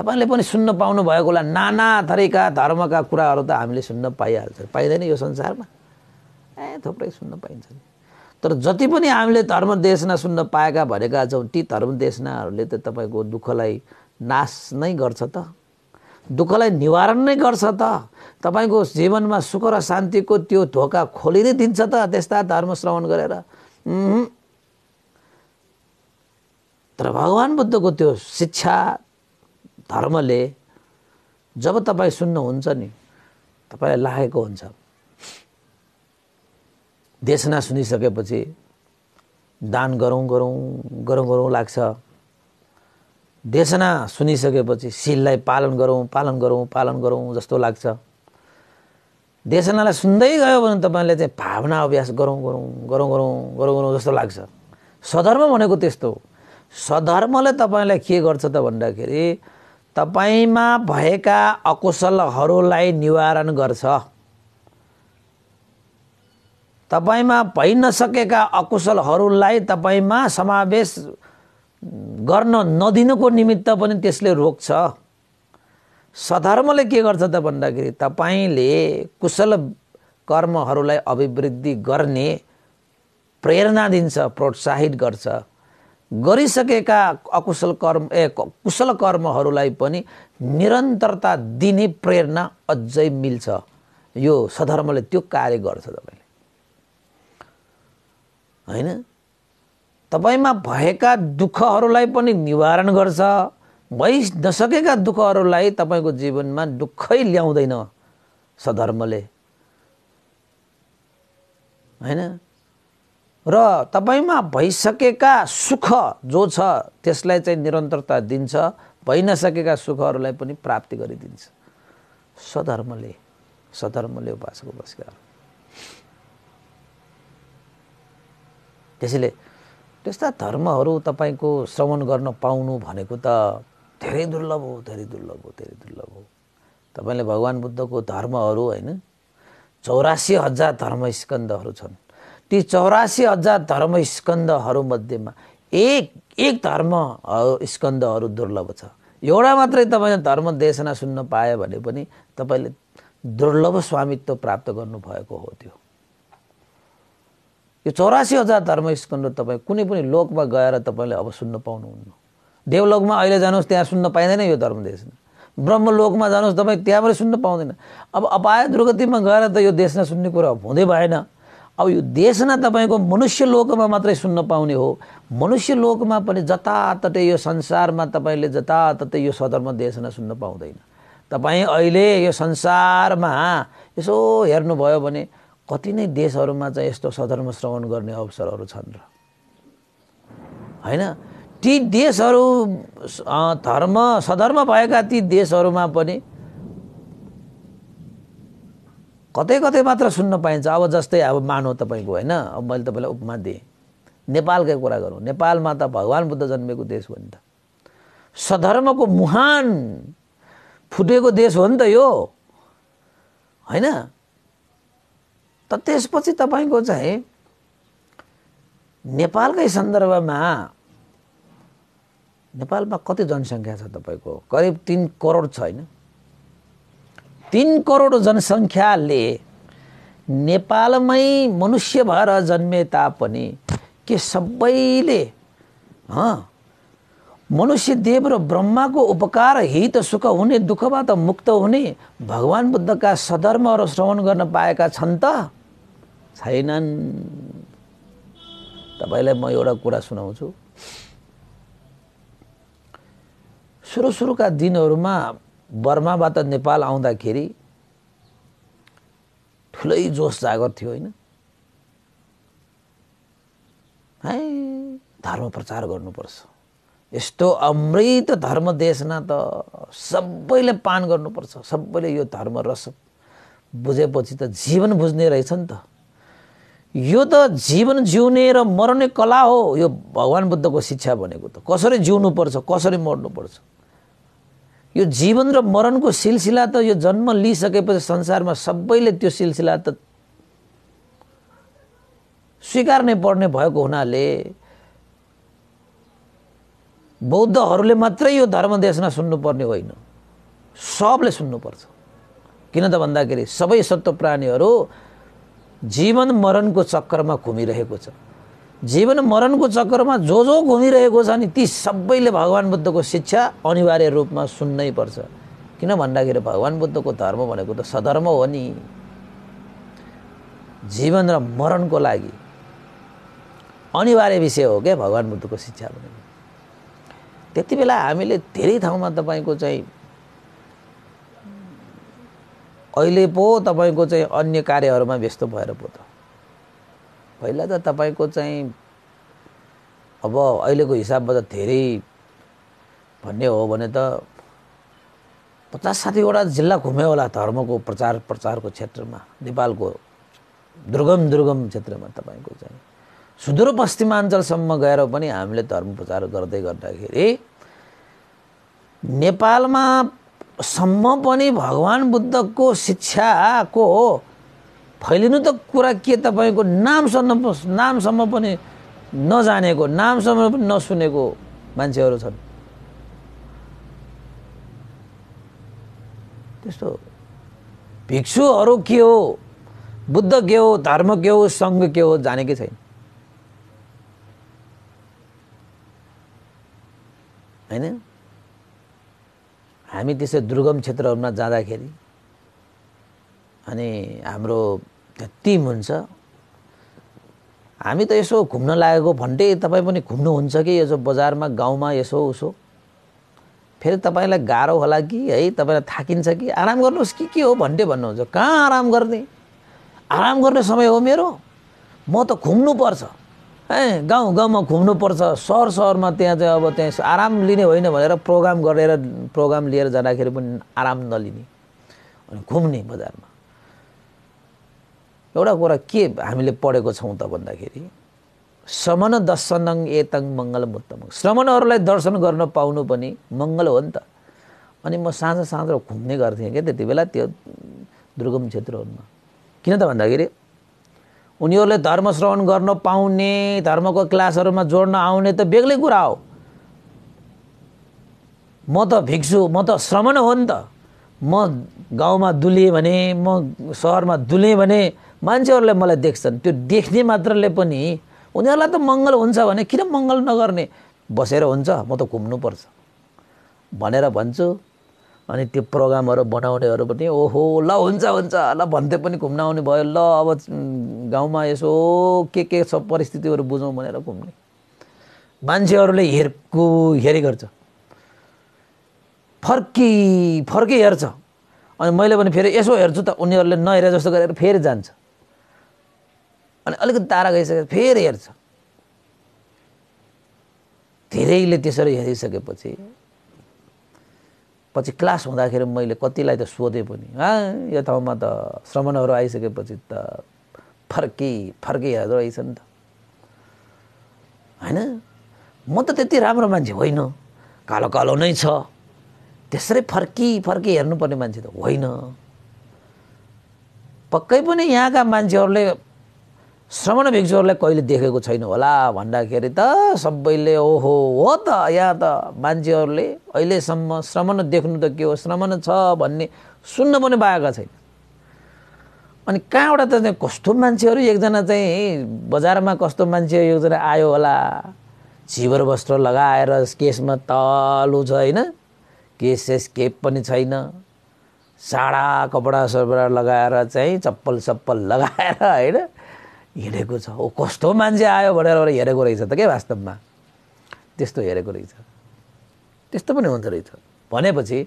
Speaker 1: तपाईँले पनि सुन्न पाउनु भएको होला नाना थरीका धर्मका कुराहरू त हामीले सुन्न पाइहाल्छ पाइँदैन यो संसारमा ए थुप्रै सुन्न पाइन्छ तर जति पनि हामीले धर्म देशना सुन्न पाएका भनेका छौँ ती धर्म देशनाहरूले त तपाईँको दुःखलाई नाश नै गर्छ त दुःखलाई निवारण नै गर्छ त तपाईँको जीवनमा सुख र शान्तिको त्यो धोका खोलि नै दिन्छ त त्यस्ता धर्म श्रवण गरेर तर भगवान् बुद्धको त्यो शिक्षा धर्मले जब तपाईँ सुन्नुहुन्छ नि तपाईँलाई लागेको हुन्छ देशना सुनिसकेपछि दान गरौँ गरौँ गरौँ गरौँ लाग्छ देशना सुनिसकेपछि सिललाई पालन गरौँ पालन गरौँ पालन गरौँ जस्तो लाग्छ देशनालाई सुन्दै गयो भने तपाईँले चाहिँ भावना अभ्यास गरौँ गरौँ गरौँ गरौँ गरौँ गरौँ जस्तो लाग्छ सधर्म भनेको त्यस्तो हो सधर्मले तपाईँलाई के गर्छ त भन्दाखेरि तपाईँमा भएका अकुशलहरूलाई निवारण गर्छ तपाईँमा भइ नसकेका अकुशलहरूलाई तपाईँमा समावेश गर्न नदिनुको निमित्त पनि त्यसले रोक्छ सधर्मले के गर्छ त भन्दाखेरि तपाईँले कुशल कर्महरूलाई अभिवृद्धि गर्ने प्रेरणा दिन्छ प्रोत्साहित गर्छ गरिसकेका अकुशल कर्म ए कुशल कर्महरूलाई पनि निरन्तरता दिने प्रेरणा अझै मिल्छ यो सधर्मले त्यो कार्य गर्छ तपाईँले होइन तपाईँमा भएका दुःखहरूलाई पनि निवारण गर्छ भइ नसकेका दुःखहरूलाई तपाईँको जीवनमा दुःखै ल्याउँदैन सधर्मले होइन र तपाईँमा भइसकेका सुख जो छ त्यसलाई चाहिँ निरन्तरता दिन्छ भइ नसकेका सुखहरूलाई पनि प्राप्ति गरिदिन्छ सधर्मले सधर्मले उपासको उपस्कार त्यसैले त्यस्ता धर्महरू तपाईँको श्रवण गर्न पाउनु भनेको त धेरै दुर्लभ हो धेरै दुर्लभ हो धेरै दुर्लभ हो तपाईँले भगवान् बुद्धको धर्महरू होइन चौरासी हजार धर्म स्कन्दहरू छन् ती चौरासी हजार धर्म धर्मस्कन्दहरूमध्येमा एक एक धर्म स्कन्दहरू दुर्लभ छ एउटा मात्रै तपाईँले धर्म देशना सुन्न पायो भने पनि तपाईँले दुर्लभ स्वामित्व प्राप्त गर्नुभएको हो त्यो यो चौरासी हजार धर्म धर्मस्कन्द तपाईँ कुनै पनि लोकमा गएर तपाईँले अब सुन्न पाउनुहुन्न देवलोकमा अहिले जानुहोस् त्यहाँ सुन्न पाइँदैन यो धर्मदेश ब्रह्मलोकमा जानुहोस् तपाईँ त्यहाँ पनि सुन्न पाउँदैन अब अपाय दुर्गतिमा गएर त यो देशमा सुन्ने कुरा हुँदै भएन अब यो देशना तपाईँको मनुष्य लोकमा मात्रै सुन्न पाउने हो मनुष्य लोकमा पनि जताततै यो संसारमा तपाईँले जताततै यो सदर्म देशना सुन्न पाउँदैन तपाईँ अहिले यो संसारमा यसो हेर्नुभयो भने कति नै देशहरूमा चाहिँ यस्तो सधर्म श्रवण गर्ने अवसरहरू छन् र होइन ती देशहरू धर्म सधर्म भएका ती देशहरूमा पनि कतै कतै मात्र सुन्न पाइन्छ अब जस्तै अब मानौ तपाईँको होइन अब मैले तपाईँलाई उपमा दिएँ नेपालकै कुरा गरौँ नेपालमा त भगवान् बुद्ध जन्मेको देश हो नि त सधर्मको मुहान फुटेको देश हो नि त यो होइन त त्यसपछि तपाईँको चाहिँ नेपालकै सन्दर्भमा नेपालमा कति जनसङ्ख्या छ तपाईँको करिब तिन करोड छ होइन तिन करोड जनसङ्ख्याले नेपालमै मनुष्य भएर जन्मे तापनि के सबैले मनुष्य देव र ब्रह्माको उपकार हित सुख हुने दुःखबाट मुक्त हुने भगवान् बुद्धका सधर्महरू श्रवण गर्न पाएका छन् त छैनन् तपाईँलाई म एउटा कुरा सुनाउँछु सुरु सुरुका दिनहरूमा बर्माबाट नेपाल आउँदाखेरि ठुलै जोस जागर थियो होइन है धर्म प्रचार गर्नुपर्छ यस्तो अमृत धर्म देशना त सबैले पान गर्नुपर्छ सबैले यो धर्म रस बुझेपछि त जीवन बुझ्ने रहेछ नि त यो त जीवन जिउने र मर्ने कला हो यो भगवान् बुद्धको शिक्षा भनेको त कसरी जिउनु पर्छ कसरी मर्नुपर्छ यो जीवन र मरणको सिलसिला त यो जन्म लिइसकेपछि संसारमा सबैले त्यो सिलसिला त स्वीकार्नै पर्ने भएको हुनाले बौद्धहरूले मात्रै यो धर्म धर्मदेशना सुन्नुपर्ने होइन सबले सुन्नुपर्छ किन त भन्दाखेरि सबै सत्व प्राणीहरू जीवन मरणको चक्करमा घुमिरहेको छ जीवन मरणको चक्करमा जो जो घुमिरहेको छ नि ती सबैले भगवान् बुद्धको शिक्षा अनिवार्य रूपमा सुन्नै पर्छ किन भन्दाखेरि भगवान् बुद्धको धर्म भनेको त सधर्म हो नि जीवन र मरणको लागि अनिवार्य विषय हो क्या भगवान् बुद्धको शिक्षा भनेको त्यति बेला हामीले धेरै ठाउँमा तपाईँको चाहिँ अहिले पो तपाईँको चाहिँ अन्य कार्यहरूमा व्यस्त भएर पो त पहिला त तपाईँको चाहिँ अब अहिलेको हिसाबमा त धेरै भन्ने हो भने त पचास साठीवटा जिल्ला घुम्यो होला धर्मको प्रचार प्रचारको क्षेत्रमा नेपालको दुर्गम दुर्गम क्षेत्रमा तपाईँको चाहिँ सुदूरपश्चिमाञ्चलसम्म गएर पनि हामीले धर्म प्रचार गर्दै गर्दाखेरि नेपालमा सम्म पनि भगवान् बुद्धको शिक्षाको फैलिनु त कुरा के तपाईँको नामसम्म नामसम्म पनि नजानेको नामसम्म पनि नसुनेको मान्छेहरू छन् त्यस्तो भिक्षुहरू के हो बुद्ध के हो धर्म के हो सङ्घ के हो जानेकै छैन होइन हामी त्यसै दुर्गम क्षेत्रहरूमा जाँदाखेरि अनि हाम्रो त्यहाँ टिम हुन्छ हामी त यसो घुम्न लागेको भन्टे तपाईँ पनि घुम्नुहुन्छ कि यसो बजारमा गाउँमा यसो उसो फेरि तपाईँलाई गाह्रो होला कि है तपाईँलाई थाकिन्छ कि आराम गर्नुहोस् कि के हो भन्टे भन्नुहुन्छ कहाँ आराम गर्ने आराम गर्ने समय हो मेरो म त घुम्नुपर्छ ए गाउँ गाउँमा घुम्नुपर्छ सहर सहरमा त्यहाँ चाहिँ अब त्यहाँ आराम लिने होइन भनेर प्रोग्राम गरेर प्रोग्राम लिएर जाँदाखेरि पनि आराम नलिने अनि घुम्ने बजारमा एउटा कुरा के हामीले पढेको छौँ त भन्दाखेरि श्रमण दर्शनङ एतङ मङ्गल मुत्तम श्रमणहरूलाई दर्शन गर्न पाउनु पनि मङ्गल हो नि त अनि म साँझ साँझ घुम्ने गर्थेँ क्या त्यति बेला त्यो दुर्गम क्षेत्रहरूमा किन त भन्दाखेरि उनीहरूले धर्म श्रवण गर्न पाउने धर्मको क्लासहरूमा जोड्न आउने त बेग्लै कुरा हो म त भिक्षु म त श्रमण हो नि त म गाउँमा दुलेँ भने म सहरमा दुलेँ भने मान्छेहरूले मलाई देख्छन् त्यो देख्ने मात्रले पनि उनीहरूलाई त मङ्गल हुन्छ भने किन मङ्गल नगर्ने बसेर हुन्छ म त घुम्नुपर्छ भनेर भन्छु अनि त्यो प्रोग्रामहरू बनाउनेहरू पनि ओहो ल हुन्छ हुन्छ ल भन्दै पनि घुम्न आउने भयो ल अब गाउँमा यसो के के सब परिस्थितिहरू बुझौँ भनेर घुम्ने मान्छेहरूले हेरको हेरे गर्छ फर्की फर्की हेर्छ अनि मैले पनि फेरि यसो हेर्छु त उनीहरूले नहेरे जस्तो गरेर फेरि जान्छ अनि अलिकति तारा गइसकेर फेरि हेर्छ धेरैले त्यसरी हेरिसकेपछि पछि क्लास हुँदाखेरि मैले कतिलाई त सोधेँ पनि आ यो ठाउँमा त श्रमणहरू आइसकेपछि त फर्की फर्किहाल्दो रहेछ नि त होइन म त त्यति राम्रो मान्छे होइन कालो कालो नै छ त्यसरी फर्की फर्की हेर्नुपर्ने मान्छे त होइन पक्कै पनि यहाँका मान्छेहरूले श्रमण भिक्षुहरूलाई कहिले देखेको छैन होला भन्दाखेरि त सबैले ओहो हो त यहाँ त मान्छेहरूले अहिलेसम्म श्रमण देख्नु त के हो श्रमण छ भन्ने सुन्न पनि पाएका छैन अनि कहाँबाट त चाहिँ कस्तो मान्छेहरू एकजना चाहिँ बजारमा कस्तो मान्छे एकजना आयो होला चिबर वस्त्र लगाएर केसमा तलु छ होइन केस सेस केप पनि छैन साडा कपडा सपडा लगाएर चाहिँ चप्पल सप्पल लगाएर होइन हिँडेको छ ओ कस्तो मान्छे आयो भनेर हेरेको रहेछ त के वास्तवमा त्यस्तो हेरेको रहेछ त्यस्तो पनि हुँदो रहेछ भनेपछि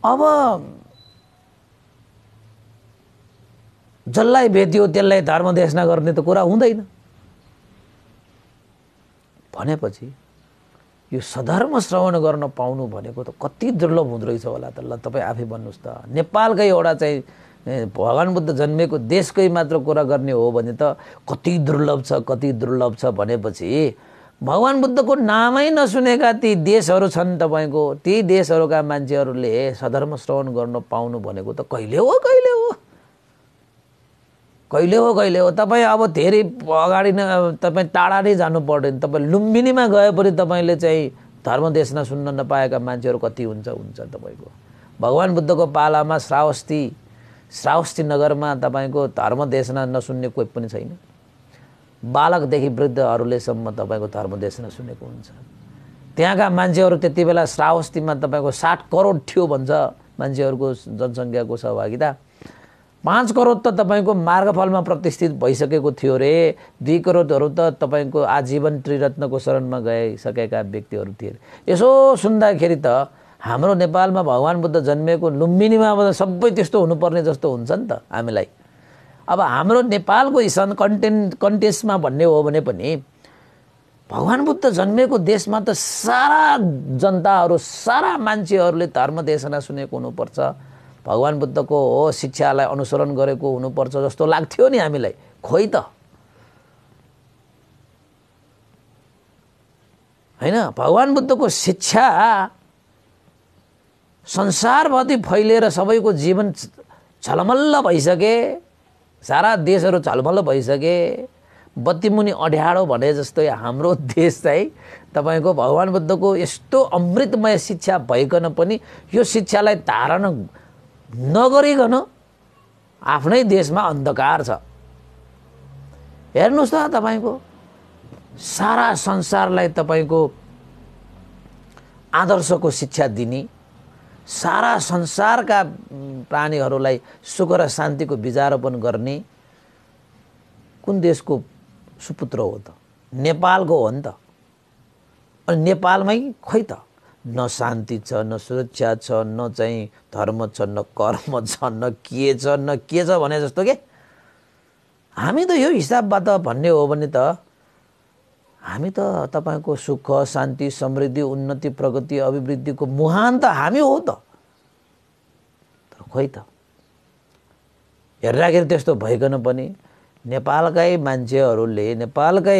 Speaker 1: अब जसलाई भेट्यो त्यसलाई धर्म देशना गर्ने त कुरा हुँदैन भनेपछि यो सधर्म श्रवण गर्न पाउनु भनेको त कति दुर्लभ हुँदो रहेछ होला त ल तपाईँ आफै भन्नुहोस् त नेपालकै एउटा चाहिँ भगवान् बुद्ध जन्मेको देशकै मात्र कुरा गर्ने हो भने त कति दुर्लभ छ कति दुर्लभ छ भनेपछि भगवान् बुद्धको नामै नसुनेका ती देशहरू छन् तपाईँको ती देशहरूका मान्छेहरूले सधर्म श्रवण गर्न पाउनु भनेको त कहिले हो कहिले हो कहिले हो कहिले हो तपाईँ अब धेरै अगाडि नै तपाईँ टाढा नै जानु पर्दैन तपाईँ लुम्बिनीमा गए पनि तपाईँले चाहिँ धर्मदेशना सुन्न नपाएका मान्छेहरू कति हुन्छ हुन्छ तपाईँको भगवान् बुद्धको पालामा श्रावस्ती श्रावस्ती नगरमा तपाईँको धर्मदेशना नसुन्ने कोही पनि छैन बालकदेखि वृद्धहरूलेसम्म तपाईँको धर्मदेशना सुनेको हुन्छ त्यहाँका मान्छेहरू त्यति बेला श्रावस्तीमा तपाईँको साठ करोड थियो भन्छ मान्छेहरूको जनसङ्ख्याको सहभागिता पाँच करोड त तपाईँको मार्गफलमा प्रतिष्ठित भइसकेको थियो रे दुई करोडहरू त तपाईँको आजीवन त्रिरत्नको शरणमा गइसकेका व्यक्तिहरू थिए यसो सुन्दाखेरि त हाम्रो नेपालमा भगवान् बुद्ध जन्मिएको लुम्बिनीमा अब सबै त्यस्तो हुनुपर्ने जस्तो हुन्छ नि त हामीलाई अब हाम्रो नेपालको इसन कन्टेन्ट कन्टेस्टमा भन्ने हो भने पनि भगवान् बुद्ध जन्मेको देशमा त सारा जनताहरू सारा मान्छेहरूले धर्म देशना सुनेको हुनुपर्छ भगवान् बुद्धको हो शिक्षालाई अनुसरण गरेको हुनुपर्छ जस्तो लाग्थ्यो नि हामीलाई खोइ त होइन भगवान् बुद्धको शिक्षा संसारभरि फैलिएर सबैको जीवन छलमल्ल भइसके सारा देशहरू छलमल्ल भइसके बत्तीमुनि अढ्याडो भने जस्तै हाम्रो देश चाहिँ तपाईँको भगवान् बुद्धको यस्तो अमृतमय शिक्षा भइकन पनि यो शिक्षालाई धारण नगरिकन आफ्नै देशमा अन्धकार छ हेर्नुहोस् त तपाईँको सारा संसारलाई तपाईँको आदर्शको शिक्षा दिने सारा संसारका प्राणीहरूलाई सुख र शान्तिको बिजारोपण गर्ने कुन देशको सुपुत्र हो त नेपालको हो नि त अनि नेपालमै खै त न शान्ति छ न सुरक्षा छ न चाहिँ धर्म छ न कर्म छ न के छ न के छ भने जस्तो के हामी त यो हिसाबबाट भन्ने हो भने त हामी त तपाईँको सुख शान्ति समृद्धि उन्नति प्रगति अभिवृद्धिको मुहान त हामी हो त तर खोइ त हेर्दाखेरि त्यस्तो भइकन पनि नेपालकै मान्छेहरूले नेपालकै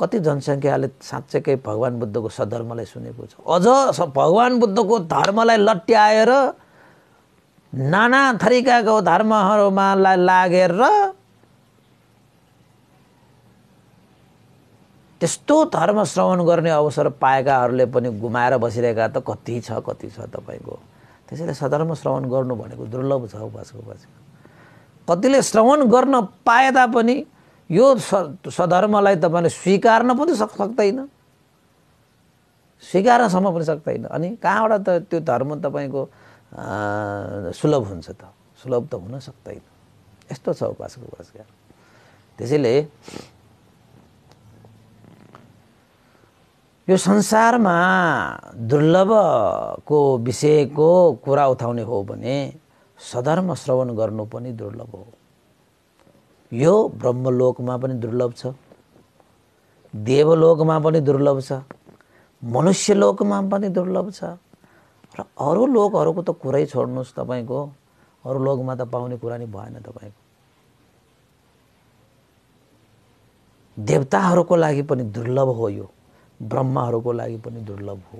Speaker 1: कति जनसङ्ख्याले साँच्चैकै भगवान् बुद्धको सधर्मलाई सुनेको छ अझ भगवान् बुद्धको धर्मलाई लट्याएर नाना थरीकाको धर्महरूमा लागेर त्यस्तो धर्म श्रवण गर्ने अवसर पाएकाहरूले पनि गुमाएर बसिरहेका त कति छ कति छ तपाईँको त्यसैले सधर्म श्रवण गर्नु भनेको दुर्लभ छ उपासको उपवास कतिले श्रवण गर्न पाए तापनि यो सधर्मलाई तपाईँले स्वीकार्न पनि सक्दैन स्वीकार्नसम्म पनि सक्दैन अनि कहाँबाट त त्यो धर्म तपाईँको सुलभ हुन्छ त सुलभ त हुन सक्दैन यस्तो छ उपासको उपासका त्यसैले यो संसारमा दुर्लभको विषयको कुरा उठाउने हो भने सधर्म श्रवण गर्नु पनि दुर्लभ हो यो ब्रह्मलोकमा पनि दुर्लभ छ देवलोकमा पनि दुर्लभ छ मनुष्यलोकमा पनि दुर्लभ छ र अरू लोकहरूको त कुरै छोड्नुहोस् तपाईँको अरू लोकमा त पाउने कुरा नै भएन तपाईँको देवताहरूको लागि पनि दुर्लभ हो यो ब्रह्महरूको लागि पनि दुर्लभ हो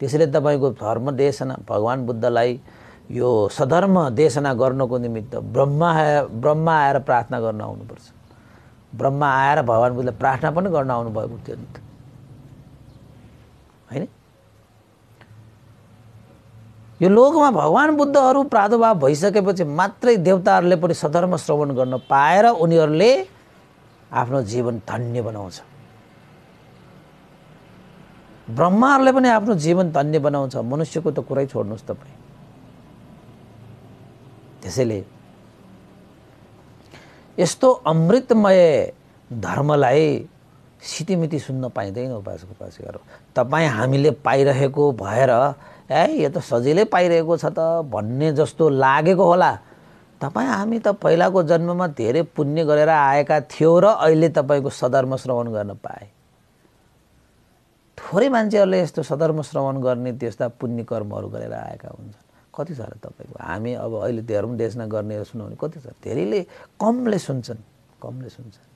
Speaker 1: त्यसैले तपाईँको धर्म देशना भगवान् बुद्धलाई यो सधर्म देशना गर्नको निमित्त ब्रह्मा ब्रह्मा आएर प्रार्थना गर्न आउनुपर्छ ब्रह्मा आएर भगवान् बुद्धले प्रार्थना पनि गर्न आउनुभएको थियो नि त होइन यो लोकमा भगवान् बुद्धहरू प्रादुर्भाव भइसकेपछि मात्रै देवताहरूले पनि सधर्म श्रवण गर्न पाएर उनीहरूले आफ्नो जीवन धन्य बनाउँछ ब्रह्माहरूले पनि आफ्नो जीवन धन्य बनाउँछ मनुष्यको त कुरै छोड्नुहोस् तपाईँ त्यसैले यस्तो अमृतमय धर्मलाई सितिमिति सुन्न पाइँदैन उपासक उपासिकाहरू तपाईँ हामीले पाइरहेको भएर ए यो त सजिलै पाइरहेको छ त भन्ने जस्तो लागेको होला तपाईँ हामी त पहिलाको जन्ममा धेरै पुण्य गरेर आएका थियौँ र अहिले तपाईँको सधर्म श्रवण गर्न पाएँ थोरै मान्छेहरूले यस्तो सधर्म श्रवण गर्ने त्यस्ता पुण्य कर्महरू गरेर आएका हुन्छन् कति छ र तपाईँको हामी अब अहिले धेरै पनि देशना गर्ने सुनाउने कति छ धेरैले कमले सुन्छन् कमले सुन्छन्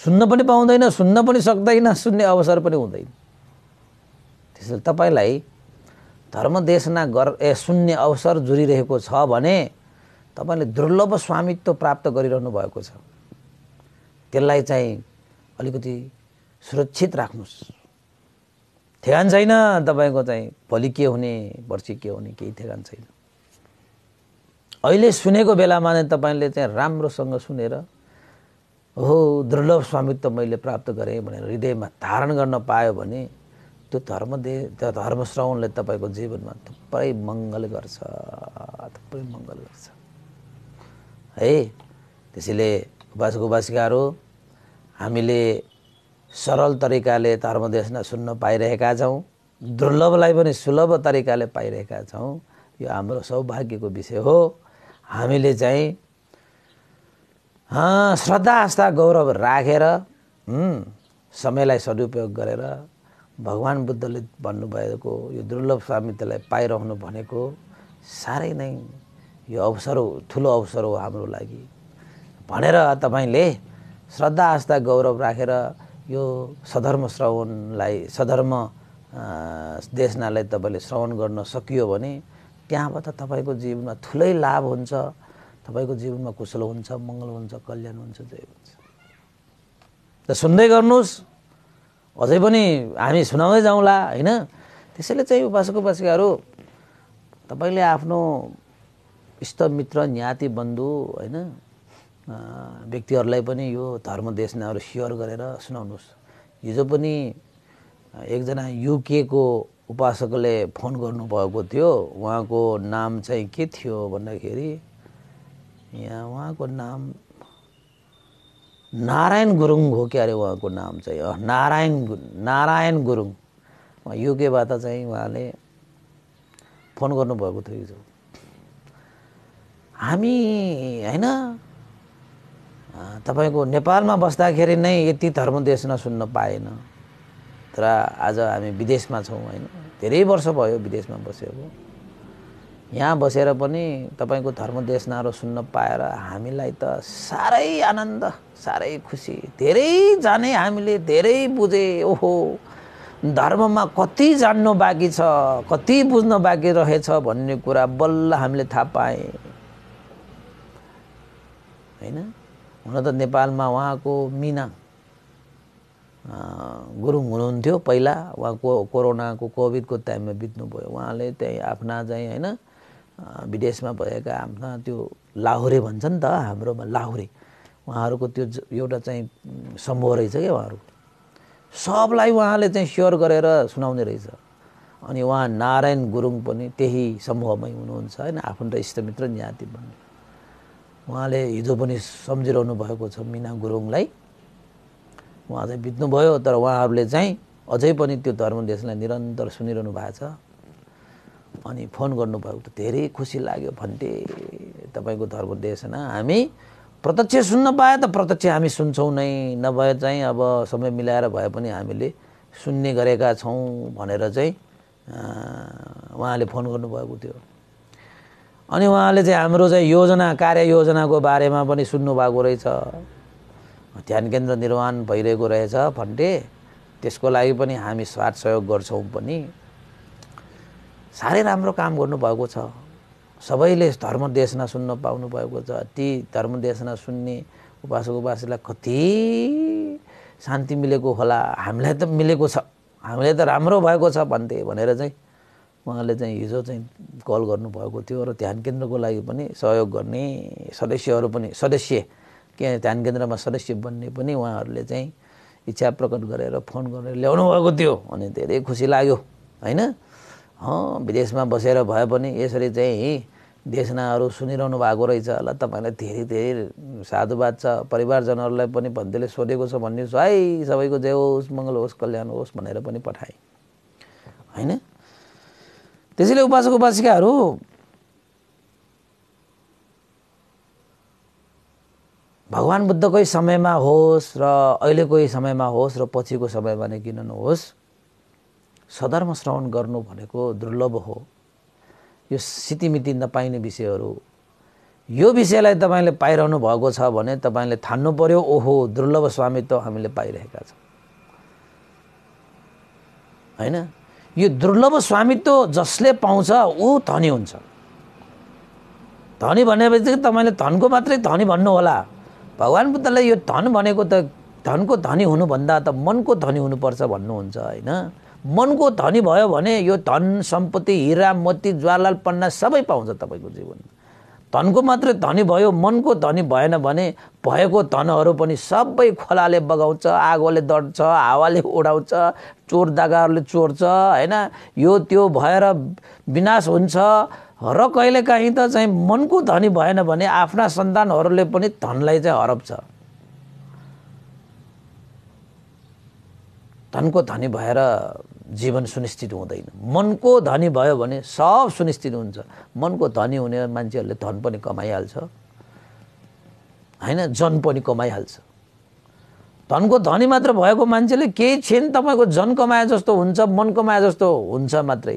Speaker 1: सुन्न पनि पाउँदैन सुन्न पनि सक्दैन सुन्ने अवसर पनि हुँदैन त्यसैले तपाईँलाई धर्मदेशना गर ए सुन्ने अवसर जुरिरहेको छ भने तपाईँले दुर्लभ स्वामित्व प्राप्त गरिरहनु भएको छ त्यसलाई चाहिँ अलिकति सुरक्षित राख्नुहोस् ठेगान छैन तपाईँको चाहिँ भोलि के हुने पर्सि के हुने केही ठेगान छैन अहिले सुनेको बेलामा नै तपाईँले चाहिँ राम्रोसँग सुनेर हो दुर्लभ स्वामित्व मैले प्राप्त गरेँ भनेर हृदयमा धारण गर्न पायो भने त्यो धर्मदे त्यो धर्मश्रवणले तपाईँको जीवनमा थुप्रै मङ्गल गर्छ थुप्रै मङ्गल गर्छ है त्यसैले उपासक उपासिकाहरू हामीले सरल तरिकाले धर्मदेशना सुन्न पाइरहेका छौँ दुर्लभलाई पनि सुलभ तरिकाले पाइरहेका छौँ यो हाम्रो सौभाग्यको विषय हो हामीले चाहिँ श्रद्धा आस्था गौरव राखेर समयलाई सदुपयोग गरेर भगवान् बुद्धले भन्नुभएको यो दुर्लभ स्वामित्वलाई पाइरहनु भनेको साह्रै नै यो अवसर हो ठुलो अवसर हो हाम्रो लागि भनेर तपाईँले श्रद्धा आस्था गौरव राखेर यो सधर्म श्रवणलाई सधर्म देशनालाई तपाईँले श्रवण गर्न सकियो भने त्यहाँबाट तपाईँको जीवनमा ठुलै लाभ हुन्छ तपाईँको जीवनमा कुशल हुन्छ मङ्गल हुन्छ कल्याण हुन्छ जय हुन्छ त सुन्दै गर्नुहोस् अझै पनि हामी सुनाउँदै जाउँला होइन त्यसैले चाहिँ उपासक उपासिकाहरू तपाईँले आफ्नो इष्टमित्र ज्ञाति बन्धु होइन व्यक्तिहरूलाई पनि यो धर्म देशनाहरू सेयर गरेर सुनाउनुहोस् हिजो पनि एकजना युकेको उपासकले फोन गर्नुभएको थियो उहाँको नाम चाहिँ के थियो भन्दाखेरि यहाँ उहाँको नाम नारायण गुरुङ हो क्या अरे उहाँको नाम चाहिँ नारायण नारायण गुरुङ युकेबाट चाहिँ उहाँले फोन गर्नुभएको थियो हिजो हामी होइन तपाईँको नेपालमा बस्दाखेरि नै यति धर्म धर्मदेश नसुन्न पाएन तर आज हामी विदेशमा छौँ होइन धेरै वर्ष भयो विदेशमा बसेको यहाँ बसेर पनि तपाईँको धर्मदेश नारो सुन्न पाएर हामीलाई त साह्रै आनन्द साह्रै खुसी धेरै जाने हामीले धेरै बुझे ओहो धर्ममा कति जान्नु बाँकी छ कति बुझ्न बाँकी रहेछ भन्ने कुरा बल्ल हामीले थाहा पाएँ होइन हुन त नेपालमा उहाँको मिना गुरुङ हुनुहुन्थ्यो पहिला उहाँ को कोरोनाको कोभिडको टाइममा बित्नुभयो उहाँले त्यहीँ आफ्ना चाहिँ होइन विदेशमा भएका आफ्ना त्यो लाहुरे भन्छ नि त हाम्रोमा लाहुरे उहाँहरूको त्यो एउटा चाहिँ समूह रहेछ क्या उहाँहरू सबलाई उहाँले चाहिँ स्योर गरेर सुनाउने रहेछ अनि उहाँ नारायण गुरुङ पनि त्यही समूहमै हुनुहुन्छ होइन आफन्त इष्टमित्र ज्ञाति भन्ने उहाँले हिजो पनि सम्झिरहनु भएको छ मिना गुरुङलाई उहाँ चाहिँ बित्नुभयो तर उहाँहरूले चाहिँ अझै पनि त्यो धर्मदेशलाई निरन्तर सुनिरहनु भएको छ अनि फोन गर्नुभयो त धेरै खुसी लाग्यो भन्थे तपाईँको धर्मदेशना हामी प्रत्यक्ष सुन्न पाए त प्रत्यक्ष हामी सुन्छौँ नै नभए चाहिँ अब समय मिलाएर भए पनि हामीले सुन्ने गरेका छौँ भनेर चाहिँ उहाँले फोन गर्नुभएको थियो अनि उहाँले चाहिँ हाम्रो चाहिँ योजना कार्ययोजनाको बारेमा पनि सुन्नुभएको रहेछ ध्यान केन्द्र निर्माण भइरहेको रहेछ भन्थे त्यसको लागि पनि हामी स्वार्थ सहयोग गर्छौँ पनि साह्रै राम्रो काम गर्नुभएको छ सबैले धर्मदेशना सुन्न पाउनु भएको छ ती धर्मदेशना सुन्ने उपासक उपासीलाई कति शान्ति मिलेको होला हामीलाई त मिलेको छ हामीलाई त राम्रो भएको छ भन्थे भनेर चाहिँ उहाँले चाहिँ हिजो चाहिँ कल गर्नुभएको थियो र ध्यान केन्द्रको लागि पनि सहयोग गर्ने सदस्यहरू पनि सदस्य के ध्यान केन्द्रमा सदस्य बन्ने पनि उहाँहरूले चाहिँ इच्छा प्रकट गरेर फोन गरेर ल्याउनु भएको थियो अनि धेरै खुसी लाग्यो होइन विदेशमा बसेर भए पनि यसरी चाहिँ देशनाहरू सुनिरहनु भएको रहेछ होला तपाईँलाई धेरै धेरै साधुवाद छ परिवारजनहरूलाई पनि भन्दैले सोधेको छ भन्ने है सबैको जय होस् मङ्गल होस् कल्याण होस् भनेर पनि पठाएँ होइन त्यसैले उपासक उपासिकाहरू भगवान् बुद्धकै समयमा होस् र अहिलेकै समयमा होस् र पछिको समयमा नै किन नहोस् सधर्म श्रवण गर्नु भनेको दुर्लभ हो यो सितिमिति नपाइने विषयहरू यो विषयलाई तपाईँले पाइरहनु भएको छ भने तपाईँले थान्नु पर्यो ओहो दुर्लभ स्वामित्व हामीले पाइरहेका छौँ होइन यो दुर्लभ स्वामित्व जसले पाउँछ ऊ धनी हुन्छ धनी भनेपछि तपाईँले धनको मात्रै धनी भन्नु होला भगवान् बुद्धलाई यो धन भनेको त धनको धनी हुनुभन्दा त मनको धनी हुनुपर्छ भन्नुहुन्छ होइन मनको धनी भयो भने यो धन सम्पत्ति हिरा मोती ज्वालाल पन्ना सबै पाउँछ तपाईँको जीवनमा धनको मात्र धनी भयो मनको धनी भएन भने भएको धनहरू पनि सबै खोलाले बगाउँछ आगोले दड्छ हावाले उडाउँछ चोर दागाहरूले चोर्छ होइन यो त्यो भएर विनाश हुन्छ र कहिलेकाहीँ त चाहिँ मनको धनी भएन भने आफ्ना सन्तानहरूले पनि धनलाई चाहिँ हरप्छ धनको धनी भएर जीवन सुनिश्चित हुँदैन मनको धनी भयो भने सब सुनिश्चित हुन्छ मनको धनी हुने मान्छेहरूले धन पनि कमाइहाल्छ होइन जन पनि कमाइहाल्छ धनको धनी मात्र भएको मान्छेले केही क्षण तपाईँको जन कमाए जस्तो हुन्छ मन कमाए जस्तो हुन्छ मात्रै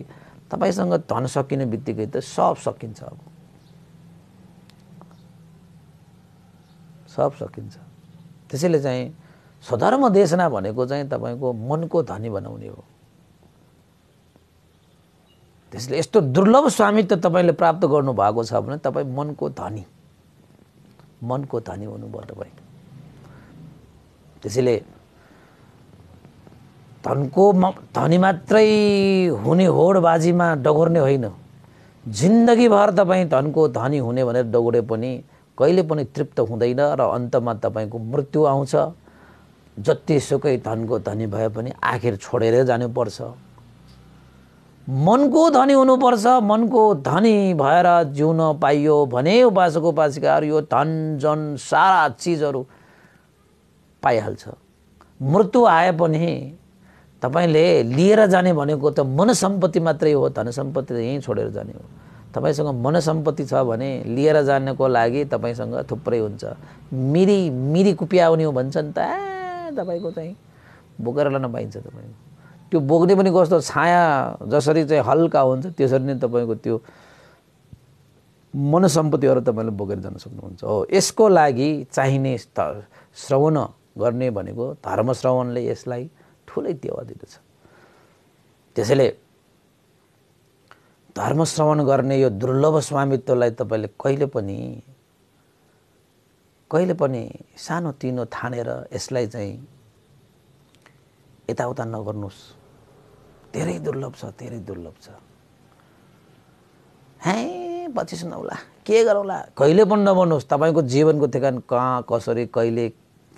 Speaker 1: तपाईँसँग धन सकिने बित्तिकै त सब सकिन्छ अब सब सकिन्छ त्यसैले चाहिँ स्वधर्म देशना भनेको चाहिँ तपाईँको मनको धनी बनाउने हो त्यसले यस्तो दुर्लभ स्वामित्व तपाईँले प्राप्त गर्नुभएको छ भने तपाईँ मनको धनी मनको धनी हुनुभयो तपाईँ त्यसैले धनको म धनी मात्रै हुने होडबाजीमा डगोर्ने होइन जिन्दगीभर तपाईँ धनको धनी हुने भनेर डगोडे पनि कहिले पनि तृप्त हुँदैन र अन्तमा तपाईँको मृत्यु आउँछ जतिसुकै धनको धनी भए पनि आखिर छोडेरै जानुपर्छ मनको धनी हुनुपर्छ मनको धनी भएर जिउन पाइयो भने उपासक उपासिकाहरू यो धन जन सारा चिजहरू पाइहाल्छ मृत्यु आए पनि तपाईँले लिएर जाने भनेको त मन सम्पत्ति मात्रै हो धन सम्पत्ति त यहीँ छोडेर जाने हो तपाईँसँग मन सम्पत्ति छ भने लिएर जानको लागि तपाईँसँग थुप्रै हुन्छ मिरी मिरी आउने हो भन्छन् त ए तपाईँको चाहिँ बोकेर लान पाइन्छ तपाईँको त्यो बोक्ने पनि कस्तो छाया जसरी चाहिँ हल्का हुन्छ त्यसरी नै तपाईँको त्यो मनसम्पत्तिहरू तपाईँले बोकेर जान सक्नुहुन्छ हो यसको लागि चाहिने श्रवण गर्ने भनेको धर्म श्रवणले यसलाई ठुलै टेवा दिँदछ त्यसैले धर्म श्रवण गर्ने यो दुर्लभ स्वामित्वलाई तपाईँले कहिले पनि कहिले पनि सानोतिनो ठानेर यसलाई चाहिँ यताउता नगर्नुहोस् धेरै दुर्लभ छ धेरै दुर्लभ छ है पछि सुनाउला के गरौँला कहिले पनि नबन्नुहोस् तपाईँको जीवनको ठेगान कहाँ कसरी कहिले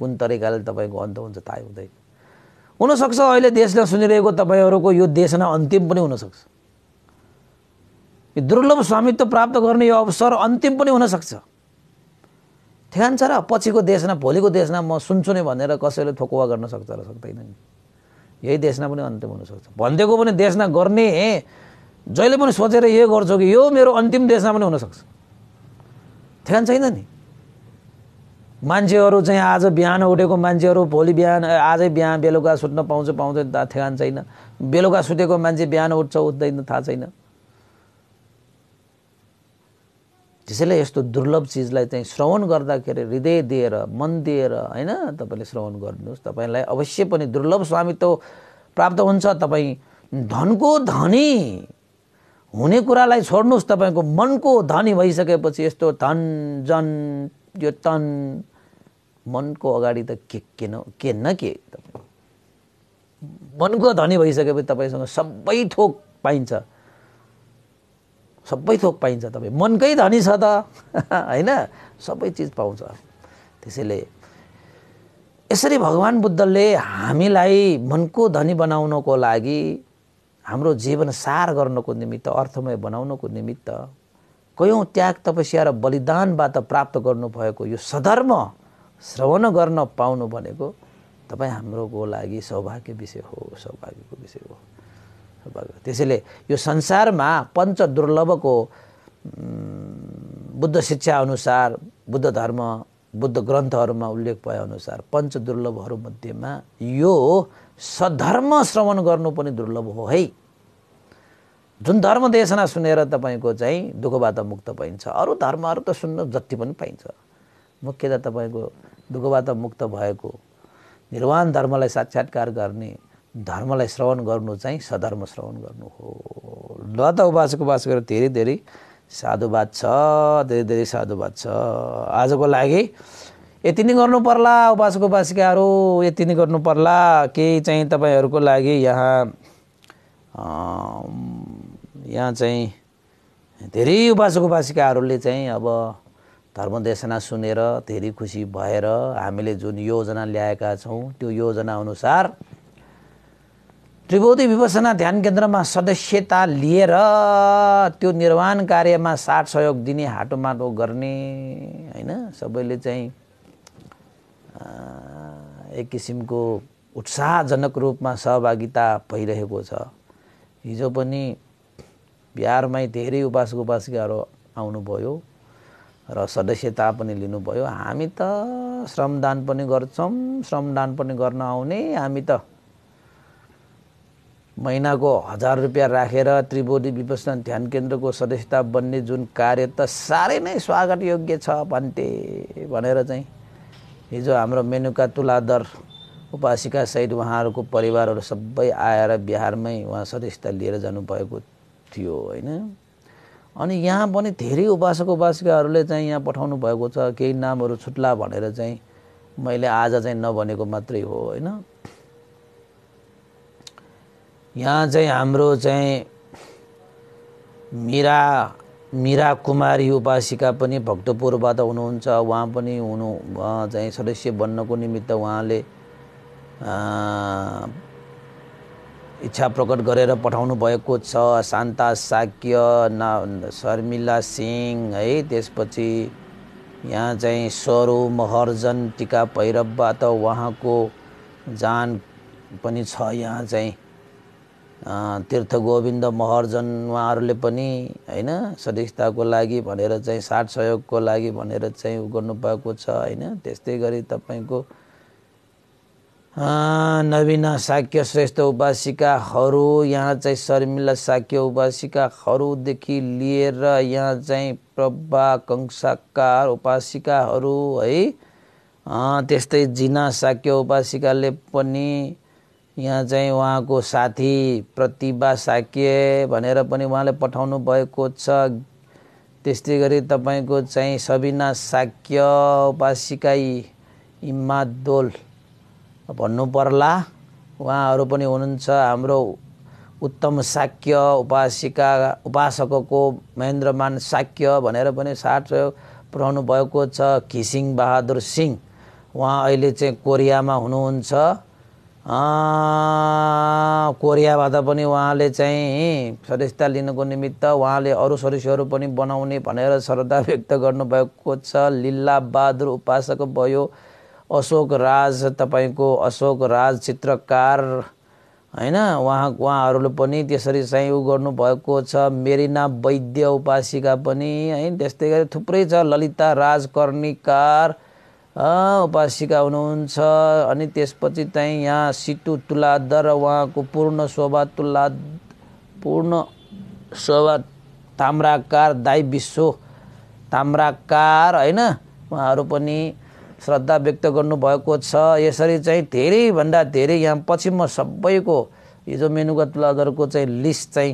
Speaker 1: कुन तरिकाले तपाईँको अन्त हुन्छ थाहै हुँदैन हुनसक्छ अहिले देशलाई सुनिरहेको तपाईँहरूको यो देशमा अन्तिम पनि हुनसक्छ यो दुर्लभ स्वामित्व प्राप्त गर्ने यो अवसर अन्तिम पनि हुनसक्छ ठेगान छ र पछिको देशमा भोलिको देशमा म सुन्छु नै भनेर कसैले ठोकुवा गर्न सक्छ र सक्दैन नि यही देशना पनि अन्तिम हुनसक्छ भनिदिएको पनि देशना गर्ने जहिले पनि सोचेर यो गर्छु कि यो मेरो अन्तिम देशमा पनि हुनसक्छ ठेगान छैन नि मान्छेहरू चाहिँ आज बिहान उठेको मान्छेहरू भोलि बिहान आजै बिहान बेलुका सुत्न पाउँछ पाउँदैन थाहा छैन बेलुका सुतेको मान्छे बिहान उठ्छ उठ्दैन थाहा छैन त्यसैले यस्तो दुर्लभ चिजलाई चाहिँ श्रवण गर्दाखेरि हृदय दिएर मन दिएर होइन तपाईँले श्रवण गर्नुहोस् तपाईँलाई अवश्य पनि दुर्लभ स्वामित्व प्राप्त हुन्छ तपाईँ धनको धनी हुने कुरालाई छोड्नुहोस् तपाईँको मनको धनी भइसकेपछि यस्तो धन जन यो तन मनको अगाडि त के के न के न के तपाईँ मनको धनी भइसकेपछि तपाईँसँग सबै थोक पाइन्छ सबै थोक पाइन्छ तपाईँ मनकै धनी छ त होइन सबै चिज पाउँछ त्यसैले यसरी भगवान् बुद्धले हामीलाई मनको धनी बनाउनको लागि हाम्रो जीवन सार गर्नको निमित्त अर्थमय बनाउनको निमित्त कयौँ त्याग तपस्या र बलिदानबाट प्राप्त गर्नुभएको यो सधर्म श्रवण गर्न पाउनु भनेको तपाईँ हाम्रोको लागि सौभाग्य विषय हो सौभाग्यको विषय हो त्यसैले यो संसारमा पञ्च दुर्लभको बुद्ध अनुसार बुद्ध धर्म बुद्ध ग्रन्थहरूमा उल्लेख भएअनुसार पञ्च दुर्लभहरूमध्येमा यो सधर्म श्रवण गर्नु पनि दुर्लभ हो है जुन धर्म देशना सुनेर तपाईँको चाहिँ दुःखबाट मुक्त पाइन्छ अरू धर्महरू त सुन्न जति पनि पाइन्छ मुख्यतः तपाईँको दुःखबाट मुक्त भएको निर्वाण धर्मलाई साक्षात्कार गर्ने धर्मलाई श्रवण गर्नु चाहिँ सधर्म श्रवण गर्नु हो ल त उपासक उपास गरेर धेरै धेरै साधुवाद छ धेरै धेरै साधुवाद छ आजको लागि यति नै गर्नु पर्ला उपासक उपासिकाहरू यति नै गर्नु पर्ला केही चाहिँ तपाईँहरूको लागि यहाँ यहाँ चाहिँ धेरै उपासक उपासिकाहरूले चाहिँ अब धर्मदेशना सुनेर धेरै खुसी भएर हामीले जुन योजना ल्याएका छौँ त्यो योजना अनुसार त्रिभुवती विपसना ध्यान केन्द्रमा सदस्यता लिएर त्यो निर्माण कार्यमा साथ सहयोग दिने हाटोमाटो गर्ने होइन सबैले चाहिँ एक किसिमको उत्साहजनक रूपमा सहभागिता भइरहेको छ हिजो पनि बिहारमै धेरै उपास उपासिकाहरू आउनुभयो र सदस्यता पनि लिनुभयो हामी त श्रमदान पनि गर्छौँ श्रमदान पनि गर्न आउने हामी त महिनाको हजार रुपियाँ राखेर त्रिभुवनी विपसन ध्यान केन्द्रको सदस्यता बन्ने जुन कार्य त साह्रै नै स्वागत योग्य छ भन्थे भनेर चाहिँ हिजो हाम्रो मेनुका तुलादर उपासिका सहित उहाँहरूको परिवारहरू सबै आएर बिहारमै उहाँ सदस्यता लिएर जानुभएको थियो होइन अनि यहाँ पनि धेरै उपासक उपासिकाहरूले चाहिँ यहाँ पठाउनु भएको छ केही नामहरू छुट्ला भनेर चाहिँ मैले आज चाहिँ नभनेको मात्रै हो होइन यहाँ चाहिँ हाम्रो चाहिँ मिरा मिरा कुमारी उपासिका पनि भक्तपुरबाट हुनुहुन्छ उहाँ पनि हुनु चाहिँ सदस्य बन्नको निमित्त उहाँले इच्छा प्रकट गरेर पठाउनु भएको छ शान्ता साक्य न शर्मिला सिंह है त्यसपछि यहाँ चाहिँ स्वरू महर्जन टिका भैरवबाट उहाँको जान पनि छ यहाँ चाहिँ तीर्थ गोविन्द महर्जन उहाँहरूले पनि होइन सदस्यताको लागि भनेर चाहिँ साथ सहयोगको लागि भनेर चाहिँ उ गर्नुभएको छ होइन त्यस्तै गरी तपाईँको नवीना शाक्य श्रेष्ठ उपासिकाहरू यहाँ चाहिँ शर्मिला शाक्य उपासिकाहरूदेखि लिएर यहाँ चाहिँ प्रभा कंसाकार उपासिकाहरू है त्यस्तै जिना शाक्य उपासिकाले पनि यहाँ चाहिँ उहाँको साथी प्रतिभा साक्य भनेर पनि उहाँले पठाउनु भएको छ त्यस्तै गरी तपाईँको चाहिँ सबिना साक्य उपासिकाई इम्मा दोल भन्नु पर्ला उहाँहरू पनि हुनुहुन्छ हाम्रो उत्तम साक्य उपासिका उपासकको महेन्द्रमान साक्य भनेर पनि साथ सहयोग पुऱ्याउनु भएको छ घिसिङ बहादुर सिंह उहाँ अहिले चाहिँ कोरियामा हुनुहुन्छ कोरियाबाट पनि उहाँले चाहिँ सदस्यता लिनको निमित्त उहाँले अरू सदस्यहरू पनि बनाउने भनेर श्रद्धा व्यक्त गर्नुभएको छ लिल्ला बहादुर उपासक भयो अशोक राज तपाईँको अशोक राज चित्रकार होइन उहाँ उहाँहरूले पनि त्यसरी चाहिँ उ गर्नुभएको छ मेरिना वैद्य उपासिका पनि है त्यस्तै गरी थुप्रै छ ललिता राजकर्णीकार उपासिका हुनुहुन्छ अनि त्यसपछि चाहिँ यहाँ सिटु तुलाद र उहाँको पूर्ण शोभा तुला पूर्ण शोभा ताम्राकार दाई विश्व ताम्राकार होइन उहाँहरू पनि श्रद्धा व्यक्त गर्नुभएको छ यसरी चाहिँ धेरैभन्दा धेरै यहाँ पछि म सबैको हिजो मेनुका तुलादरको चाहिँ लिस्ट चाहिँ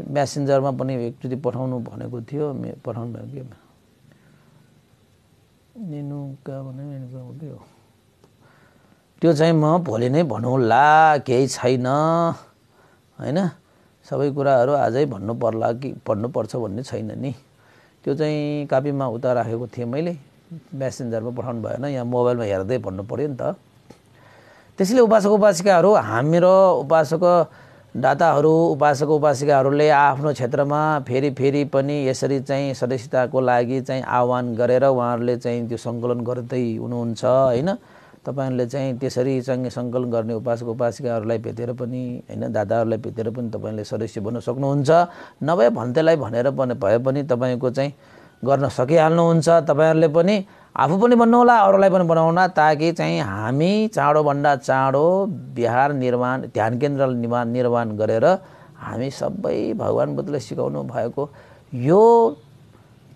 Speaker 1: म्यासेन्जरमा पनि एकचोटि पठाउनु भनेको थियो पठाउनु भएको नेनुका हो त्यो चाहिँ म भोलि नै भनौँला केही छैन होइन सबै कुराहरू आजै भन्नु पर्ला कि भन्नुपर्छ भन्ने छैन नि त्यो चाहिँ कापीमा उता राखेको थिएँ मैले म्यासेन्जरमा पठाउनु भएन यहाँ मोबाइलमा हेर्दै भन्नु पऱ्यो नि त त्यसैले उपासक उपासिकाहरू हामी र उपासक दाताहरू उपासक उपासिकाहरूले आफ्नो क्षेत्रमा फेरि फेरि पनि यसरी चाहिँ सदस्यताको लागि चाहिँ आह्वान गरेर उहाँहरूले चाहिँ त्यो सङ्कलन गर्दै हुनुहुन्छ होइन तपाईँहरूले चाहिँ त्यसरी चाहिँ सङ्कलन गर्ने उपासक उपासिकाहरूलाई भेटेर पनि होइन दादाहरूलाई भेटेर पनि तपाईँले सदस्य बन्न सक्नुहुन्छ नभए भन्तेलाई भनेर पनि भए पनि तपाईँको चाहिँ गर्न सकिहाल्नुहुन्छ तपाईँहरूले पनि आफू पनि बनाउला अरूलाई पनि बनाउला ताकि चाहिँ हामी चाँडोभन्दा चाँडो बिहार निर्माण ध्यान केन्द्र निर्माण निर्माण गरेर हामी सबै भगवान् बुद्धले सिकाउनु भएको यो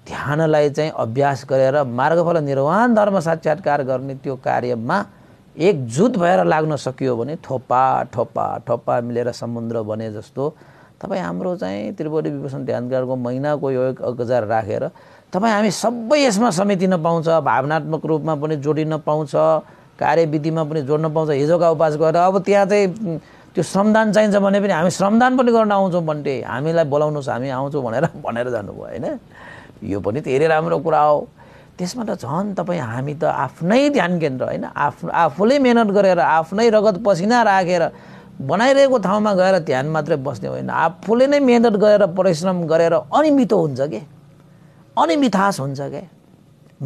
Speaker 1: ध्यानलाई चाहिँ अभ्यास गरेर मार्गफल निर्वाण धर्म साक्षात्कार गर्ने त्यो कार्यमा एकजुट भएर लाग्न सकियो भने थोपा ठोपा ठोपा मिलेर समुद्र बने जस्तो तपाईँ हाम्रो चाहिँ त्रिपुरी विभूषण ध्यानकारको महिनाको यो एक हजार राखेर तपाईँ हामी सबै यसमा समेटिन पाउँछ भावनात्मक रूपमा पनि जोडिन पाउँछ कार्यविधिमा पनि जोड्न पाउँछ हिजोका उपास गरेर अब त्यहाँ चाहिँ त्यो श्रमदान चाहिन्छ भने पनि हामी श्रमदान पनि गर्न आउँछौँ भन्टे हामीलाई बोलाउनुहोस् हामी आउँछौँ भनेर भनेर जानुभयो होइन यो पनि धेरै राम्रो कुरा हो त्यसमा त झन् तपाईँ हामी त आफ्नै ध्यान केन्द्र होइन आफ्नो आफूले मेहनत गरेर आफ्नै रगत पसिना राखेर बनाइरहेको ठाउँमा गएर ध्यान मात्रै बस्ने होइन आफूले नै मेहनत गरेर परिश्रम गरेर अनिमितो हुन्छ कि अनि मिठास हुन्छ क्या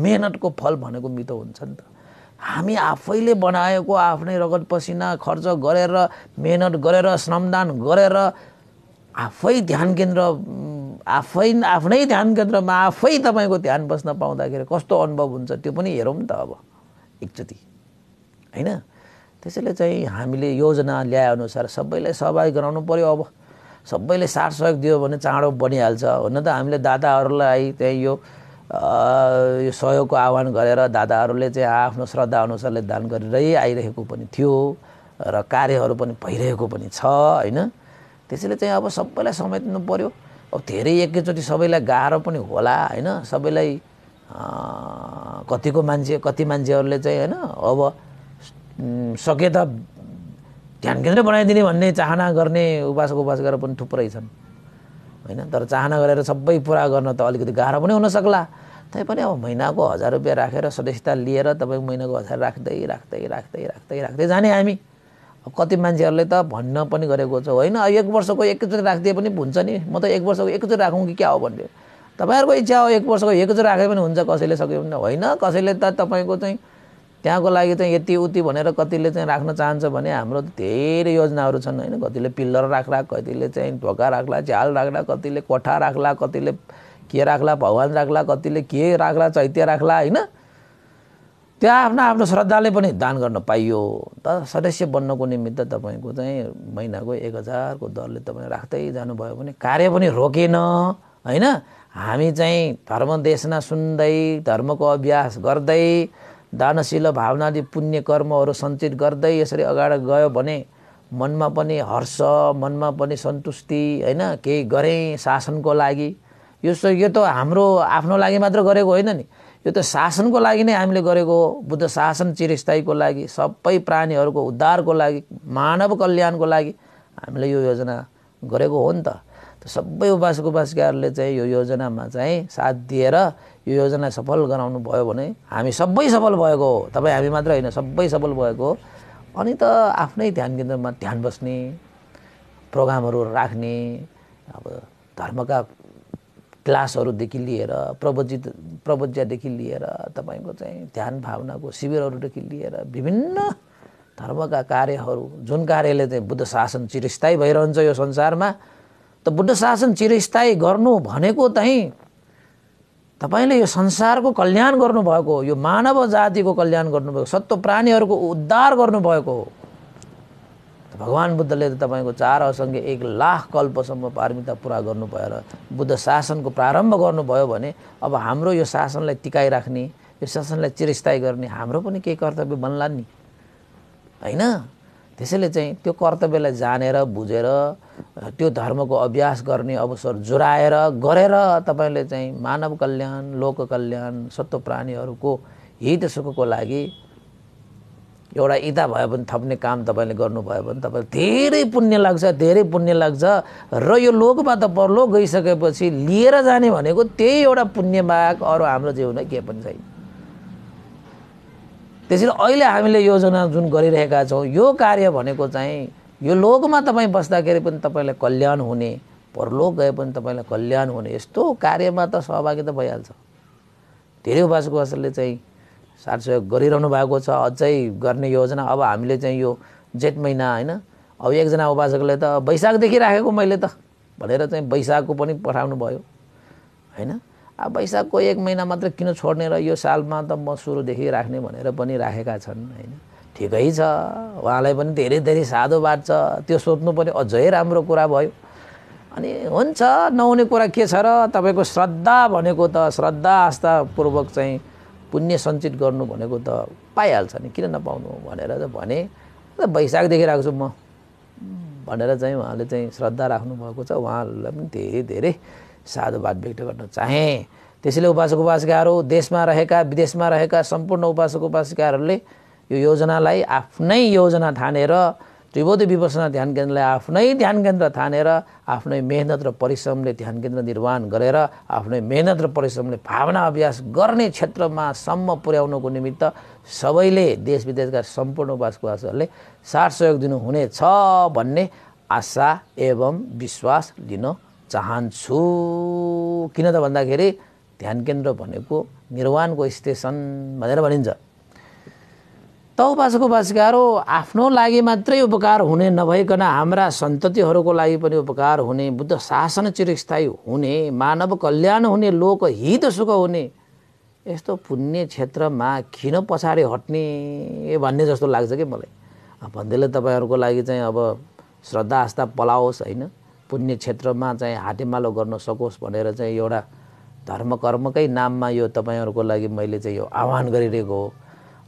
Speaker 1: मेहनतको फल भनेको मिठो हुन्छ नि त हामी आफैले बनाएको आफ्नै रगत पसिना खर्च गरेर मेहनत गरेर श्रमदान गरेर आफै ध्यान केन्द्र आफै आफ्नै ध्यान केन्द्रमा आफै तपाईँको ध्यान बस्न पाउँदाखेरि कस्तो अनुभव हुन्छ त्यो पनि हेरौँ त अब एकचोटि होइन त्यसैले चाहिँ हामीले योजना ल्याएअनुसार सबैलाई सहभागी गराउनु पऱ्यो अब सबैले साथ सहयोग दियो भने चाँडो बनिहाल्छ हुन त हामीले दादाहरूलाई चाहिँ यो यो सहयोगको आह्वान गरेर दादाहरूले चाहिँ आफ्नो श्रद्धाअनुसारले दान गरेरै आइरहेको पनि थियो र कार्यहरू पनि भइरहेको पनि छ होइन त्यसैले चाहिँ अब सबैलाई समेट्नु पऱ्यो अब धेरै एकैचोटि सबैलाई गाह्रो पनि होला होइन सबैलाई कतिको मान्छे कति मान्छेहरूले चाहिँ होइन अब सके त ध्यान केन्द्र बनाइदिने भन्ने चाहना गर्ने उपास उपास गरेर पनि थुप्रै छन् होइन तर चाहना गरेर सबै पुरा गर्न त अलिकति गाह्रो पनि हुनसक्ला तैपनि अब महिनाको हजार रुपियाँ राखेर सदस्यता लिएर तपाईँ महिनाको हजार राख्दै राख्दै राख्दै राख्दै राख्दै जाने हामी अब कति मान्छेहरूले त भन्न पनि गरेको छ होइन एक वर्षको एकचोटि राखिदिए पनि हुन्छ नि म त एक वर्षको एकचोटि राखौँ कि क्या हो भन्ने तपाईँहरूको इच्छा हो एक वर्षको एकचोटि राखे पनि हुन्छ कसैले सक्यो भने होइन कसैले त तपाईँको चाहिँ त्यहाँको लागि चाहिँ यति उति भनेर कतिले चाहिँ राख्न चाहन्छ भने हाम्रो धेरै योजनाहरू छन् होइन कतिले पिल्लर राख्ला कतिले चाहिँ ढोका राख्ला झ्याल राख्ला कतिले कोठा राख्ला कतिले के राख्ला भगवान् राख्ला कतिले के राख्ला चैत्य राख्ला होइन त्यहाँ आफ्नो आफ्नो श्रद्धाले पनि दान गर्न पाइयो त सदस्य बन्नको निमित्त तपाईँको चाहिँ महिनाको एक हजारको दरले तपाईँ राख्दै जानुभयो भने कार्य पनि रोकेन होइन हामी चाहिँ धर्म देशना सुन्दै धर्मको अभ्यास गर्दै दानशील भावनादि पुण्य कर्महरू सञ्चित गर्दै यसरी अगाडि गयो भने मनमा पनि हर्ष मनमा पनि सन्तुष्टि होइन केही गरेँ शासनको लागि यो यो त हाम्रो आफ्नो लागि मात्र गरेको होइन नि यो त शासनको लागि नै हामीले गरेको हो बुद्ध शासन चिरस्थायीको लागि सबै प्राणीहरूको उद्धारको लागि मानव कल्याणको लागि हामीले यो योजना गरेको हो नि त सबै उपासक उपासिकाहरूले चाहिँ यो योजनामा चाहिँ साथ दिएर यो योजना सफल गराउनु भयो भने हामी सबै सफल भएको हो तपाईँ हामी मात्र होइन सबै सफल भएको हो अनि त आफ्नै ध्यान केन्द्रमा ध्यान बस्ने प्रोग्रामहरू राख्ने अब धर्मका क्लासहरूदेखि लिएर प्रवजित प्रवज्यादेखि लिएर तपाईँको चाहिँ ध्यान भावनाको शिविरहरूदेखि लिएर विभिन्न धर्मका कार्यहरू जुन कार्यले चाहिँ बुद्ध शासन चिरस्थायी भइरहन्छ यो संसारमा त बुद्ध शासन चिरस्थायी गर्नु भनेको चाहिँ तपाईँले यो संसारको कल्याण गर्नुभएको यो मानव जातिको कल्याण गर्नुभएको सत्व प्राणीहरूको उद्धार गर्नुभएको हो भगवान् बुद्धले त तपाईँको चार असङ्ख्य एक लाख कल्पसम्म पारमिता पुरा गर्नुभयो र बुद्ध शासनको प्रारम्भ गर्नुभयो भने अब हाम्रो यो शासनलाई टिकाइराख्ने यो शासनलाई चिरस्थायी गर्ने हाम्रो पनि केही कर्तव्य बन्ला नि होइन त्यसैले चाहिँ त्यो कर्तव्यलाई जानेर बुझेर त्यो धर्मको अभ्यास गर्ने अवसर जुराएर गरेर तपाईँले चाहिँ मानव कल्याण लोक कल्याण सत्व प्राणीहरूको हित सुखको लागि एउटा इदा भयो भने थप्ने काम तपाईँले गर्नुभयो भने तपाईँलाई धेरै पुण्य लाग्छ धेरै पुण्य लाग्छ र यो लोकमा त परलोक गइसकेपछि लिएर जाने भनेको त्यही एउटा पुण्य अरू हाम्रो जीवन के पनि छैन त्यसैले अहिले हामीले योजना जुन गरिरहेका छौँ यो कार्य भनेको चाहिँ यो लोकमा तपाईँ बस्दाखेरि पनि तपाईँलाई कल्याण हुने परलोक गए पनि तपाईँलाई कल्याण हुने यस्तो कार्यमा त सहभागी त भइहाल्छ धेरै उपासकवासले चाहिँ सार सहयोग गरिरहनु भएको छ अझै गर्ने योजना अब हामीले चाहिँ यो जेठ महिना होइन अब एकजना उपासकले त वैशाखदेखि राखेको मैले त भनेर चाहिँ वैशाखको पनि पठाउनु भयो होइन अब वैशाखको एक महिना मात्र किन छोड्ने र यो सालमा त म सुरुदेखि राख्ने भनेर पनि राखेका छन् होइन ठिकै छ उहाँलाई पनि धेरै धेरै साधो छ त्यो सोध्नु पनि अझै राम्रो कुरा भयो अनि हुन्छ नहुने कुरा के छ र तपाईँको श्रद्धा भनेको त श्रद्धा आस्थापूर्वक चाहिँ पुण्य सञ्चित गर्नु भनेको त पाइहाल्छ नि किन नपाउनु भनेर त भने वैशाख देखिरहेको छु म भनेर चाहिँ उहाँले चाहिँ श्रद्धा राख्नुभएको छ उहाँहरूलाई पनि धेरै धेरै साधुवाद व्यक्त गर्न चाहेँ त्यसैले उपासक उपासिकाहरू देशमा रहेका विदेशमा रहेका सम्पूर्ण उपासक उपासिकाहरूले यो योजनालाई आफ्नै योजना ठानेर त्रिबोध विपसना ध्यान केन्द्रलाई आफ्नै ध्यान केन्द्र ठानेर आफ्नै मेहनत र परिश्रमले ध्यान केन्द्र निर्माण गरेर आफ्नै मेहनत र परिश्रमले भावना अभ्यास गर्ने क्षेत्रमा सम्म पुर्याउनको निमित्त सबैले देश विदेशका सम्पूर्ण बासवासहरूले साथ सहयोग दिनुहुनेछ भन्ने आशा एवं विश्वास लिन चाहन्छु किन त भन्दाखेरि ध्यान केन्द्र भनेको निर्वाणको स्टेसन भनेर भनिन्छ तौपासको बासिकारो आफ्नो लागि मात्रै उपकार हुने नभइकन हाम्रा सन्ततिहरूको लागि पनि उपकार हुने बुद्ध शासन चिरस्थायी हुने मानव कल्याण हुने लोक हित सुख हुने यस्तो पुण्य क्षेत्रमा खिन पछाडि हट्ने भन्ने जस्तो लाग्छ कि मलाई भन्दैले तपाईँहरूको लागि चाहिँ अब श्रद्धा आस्था पलाओस् होइन पुण्य क्षेत्रमा चाहिँ हातेमालो गर्न सकोस् भनेर चाहिँ एउटा धर्म कर्मकै नाममा यो तपाईँहरूको लागि मैले चाहिँ यो आह्वान गरिरहेको हो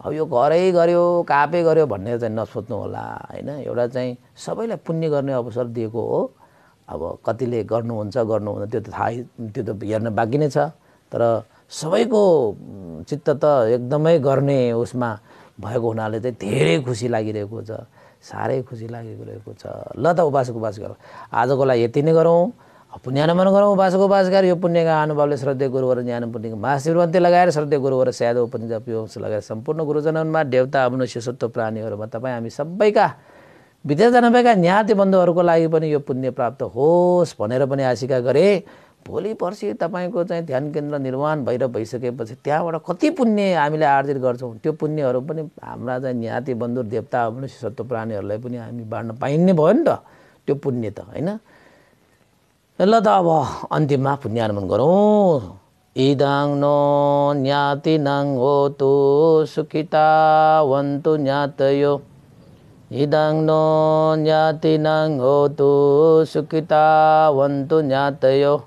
Speaker 1: अब यो गरै गऱ्यो कापे गऱ्यो भन्ने चाहिँ नसोच्नु होला होइन एउटा चाहिँ सबैलाई पुण्य गर्ने अवसर दिएको हो अब कतिले गर्नुहुन्छ गर्नुहुन्न त्यो त थाहै त्यो त हेर्न बाँकी नै छ तर सबैको चित्त त एकदमै गर्ने उसमा भएको हुनाले चाहिँ धेरै खुसी लागिरहेको छ साह्रै खुसी लागिरहेको छ ल त उपास उपास गर आजको लागि यति नै गरौँ मन गरौँ बासको उपास गरेर यो पुण्यका अनुभवले श्रद्धे गुरुवर ज्ञान पुण्यको महाशिवन्ती लगाएर श्रद्धे गुरुवर स्याद उपनिज पियोस लगाएर सम्पूर्ण गुरुजनमा देवता अभिन शिशुत्व प्राणीहरूमा तपाईँ हामी सबैका विद्या नभएका न्याते बन्धुहरूको लागि पनि यो पुण्य प्राप्त होस् भनेर पनि आशिका गरे भोलि पर्सि तपाईँको चाहिँ ध्यान केन्द्र निर्माण भएर भइसकेपछि त्यहाँबाट कति पुण्य हामीले आर्जित गर्छौँ त्यो पुण्यहरू पनि हाम्रा चाहिँ न्याति बन्धु देवता अभिन शिशुत्व प्राणीहरूलाई पनि हामी बाँड्न पाइने भयो नि त त्यो पुण्य त होइन Ela dawa andi ma punya namun goro idang non nyati nang otu sukita wanto nyate yo idang non nyati nang otu sukita wanto nyateyo. yo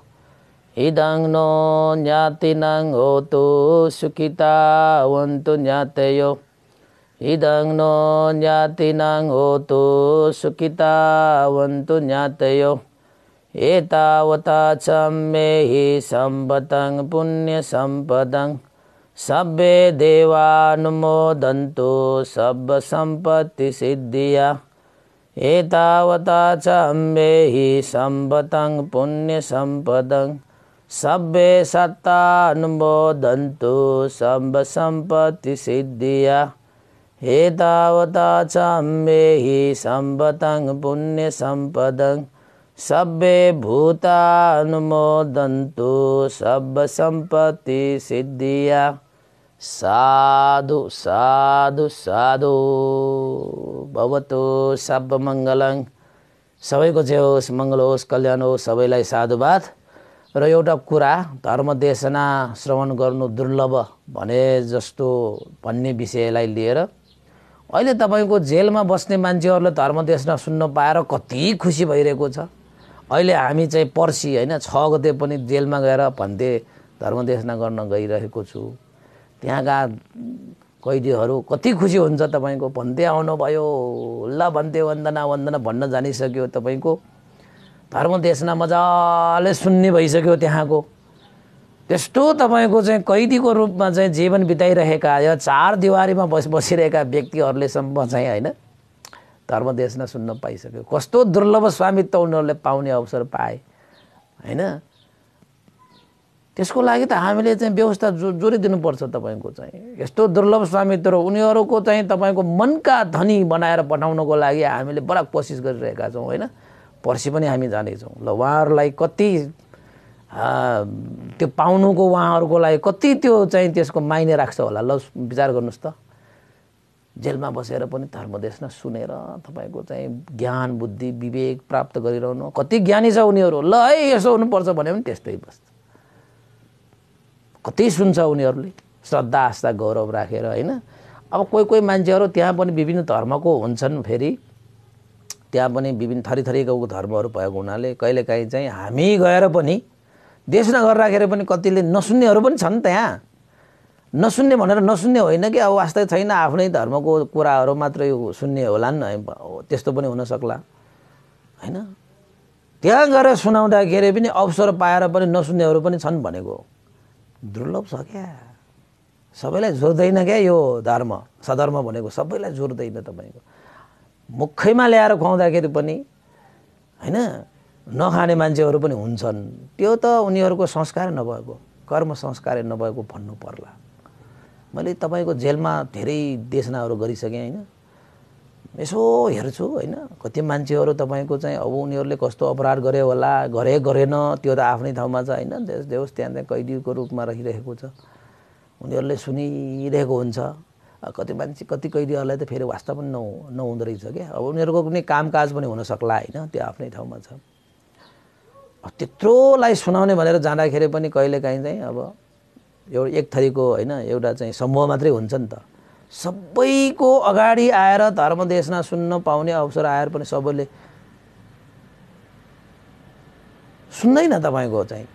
Speaker 1: idang non nyati nang otu sukita wanto nyate yo idang non nyati nang otu sukita wanto nyate ඒතාවතා චම්මෙහි සම්බතං පුුණ්්‍ය සම්පදං සබ්බේ දේවානුමෝදන්තු සබ්බ සම්පත්ති සිද්ධිය ඒතාවතා චම්මෙහි සම්බතං පුුණ්්‍ය සම්පදං සබ්බේ සත්තා අනුමෝදන්තු සම්බ සම්පත්ති සිද්ධිය ඒතාවතා චම්මෙහි සම්බතං පුුණ්්‍ය සම්පදං सभ्य सब सम्पत्ति सिद्धिया साधु साधु साधु भवतु मङ्गलङ सबैको जे होस् मङ्गल होस् कल्याण होस् सबैलाई साधुवाद र एउटा कुरा धर्मदेशना श्रवण गर्नु दुर्लभ भने जस्तो भन्ने विषयलाई लिएर अहिले तपाईँको जेलमा बस्ने मान्छेहरूले धर्मदेशना सुन्न पाएर कति खुसी भइरहेको छ अहिले हामी चाहिँ पर्सि होइन छ गते पनि जेलमा गएर भन्थे धर्मदेशना गर्न गइरहेको छु त्यहाँका कैदीहरू कति खुसी हुन्छ तपाईँको भन्दै आउनुभयो ल भन्थे वन्दना वन्दना भन्न जानिसक्यो तपाईँको धर्मदेशना मजाले सुन्ने भइसक्यो त्यहाँको त्यस्तो तपाईँको चाहिँ कैदीको रूपमा चाहिँ जीवन बिताइरहेका या चार दिवारीमा बस बसिरहेका व्यक्तिहरूले सम्म चाहिँ होइन धर्मदेशमा सुन्न पाइसक्यो कस्तो दुर्लभ स्वामित्व उनीहरूले पाउने अवसर पाए होइन त्यसको लागि त हामीले चाहिँ व्यवस्था जो जोडिदिनुपर्छ तपाईँको चाहिँ यस्तो दुर्लभ स्वामित्व र उनीहरूको चाहिँ तपाईँको मनका धनी बनाएर पठाउनको लागि हामीले बडा कोसिस गरिरहेका छौँ होइन पर्सि पनि हामी जानेछौँ ल उहाँहरूलाई कति त्यो पाउनुको उहाँहरूको लागि कति त्यो चाहिँ त्यसको माइने राख्छ होला ल विचार गर्नुहोस् त जेलमा बसेर पनि धर्मदेशना सुनेर तपाईँको चाहिँ ज्ञान बुद्धि विवेक प्राप्त गरिरहनु कति ज्ञानी छ उनीहरू ल है यसो हुनुपर्छ भने पनि त्यस्तै बस्छ कति सुन्छ उनीहरूले श्रद्धा आस्था गौरव राखेर होइन अब कोही कोही मान्छेहरू त्यहाँ पनि विभिन्न धर्मको हुन्छन् फेरि त्यहाँ पनि विभिन्न थरी थरीको धर्महरू भएको हुनाले कहिलेकाहीँ चाहिँ हामी गएर पनि देश नगर राखेर पनि कतिले नसुन्नेहरू पनि छन् त्यहाँ नसुन्ने भनेर नसुन्ने होइन कि अब वास्तै छैन आफ्नै धर्मको कुराहरू मात्र यो सुन्ने होला नि त्यस्तो पनि हुनसक्ला होइन त्यहाँ गएर सुनाउँदाखेरि पनि अवसर पाएर पनि नसुन्नेहरू पनि छन् भनेको दुर्लभ छ क्या सबैलाई जोड्दैन क्या यो धर्म सधर्म भनेको सबैलाई जोड्दैन तपाईँको मुखैमा ल्याएर खुवाउँदाखेरि पनि होइन नखाने मान्छेहरू पनि हुन्छन् त्यो त उनीहरूको संस्कार नभएको कर्म संस्कार नभएको भन्नु पर्ला मैले तपाईँको जेलमा धेरै देशनाहरू गरिसकेँ होइन यसो हेर्छु होइन कति मान्छेहरू तपाईँको चाहिँ अब उनीहरूले कस्तो अपराध गरे होला गरे गरेन त्यो त आफ्नै ठाउँमा छ होइन देश देश त्यहाँ त्यहाँ कैदीको रूपमा रहिरहेको छ उनीहरूले सुनिरहेको हुन्छ कति मान्छे कति कैदीहरूलाई त फेरि वास्ता पनि नहु नहुँदो रहेछ क्या अब उनीहरूको कुनै कामकाज पनि हुनसक्ला होइन त्यो आफ्नै ठाउँमा छ त्यत्रोलाई सुनाउने भनेर जाँदाखेरि पनि कहिलेकाहीँ चाहिँ अब एउटा एक थरीको होइन एउटा चाहिँ समूह मात्रै हुन्छ नि त सबैको अगाडि आएर धर्म देशना सुन्न पाउने अवसर आएर पनि सबैले सुन्दैन तपाईँको चाहिँ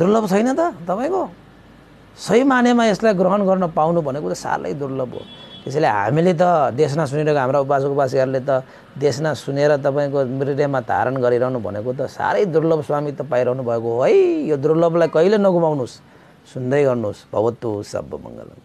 Speaker 1: दुर्लभ छैन त तपाईँको सही मानेमा यसलाई ग्रहण गर्न पाउनु भनेको त साह्रै दुर्लभ हो त्यसैले हामीले त देशना सुनिरहेको हाम्रा उपास उपासीहरूले त देशना सुनेर तपाईँको मृदयमा धारण गरिरहनु भनेको त साह्रै दुर्लभ स्वामी त पाइरहनु भएको हो है यो दुर्लभलाई कहिले नगुमाउनुहोस् सुन्दै गर्नुहोस् भवतु सब मङ्गलम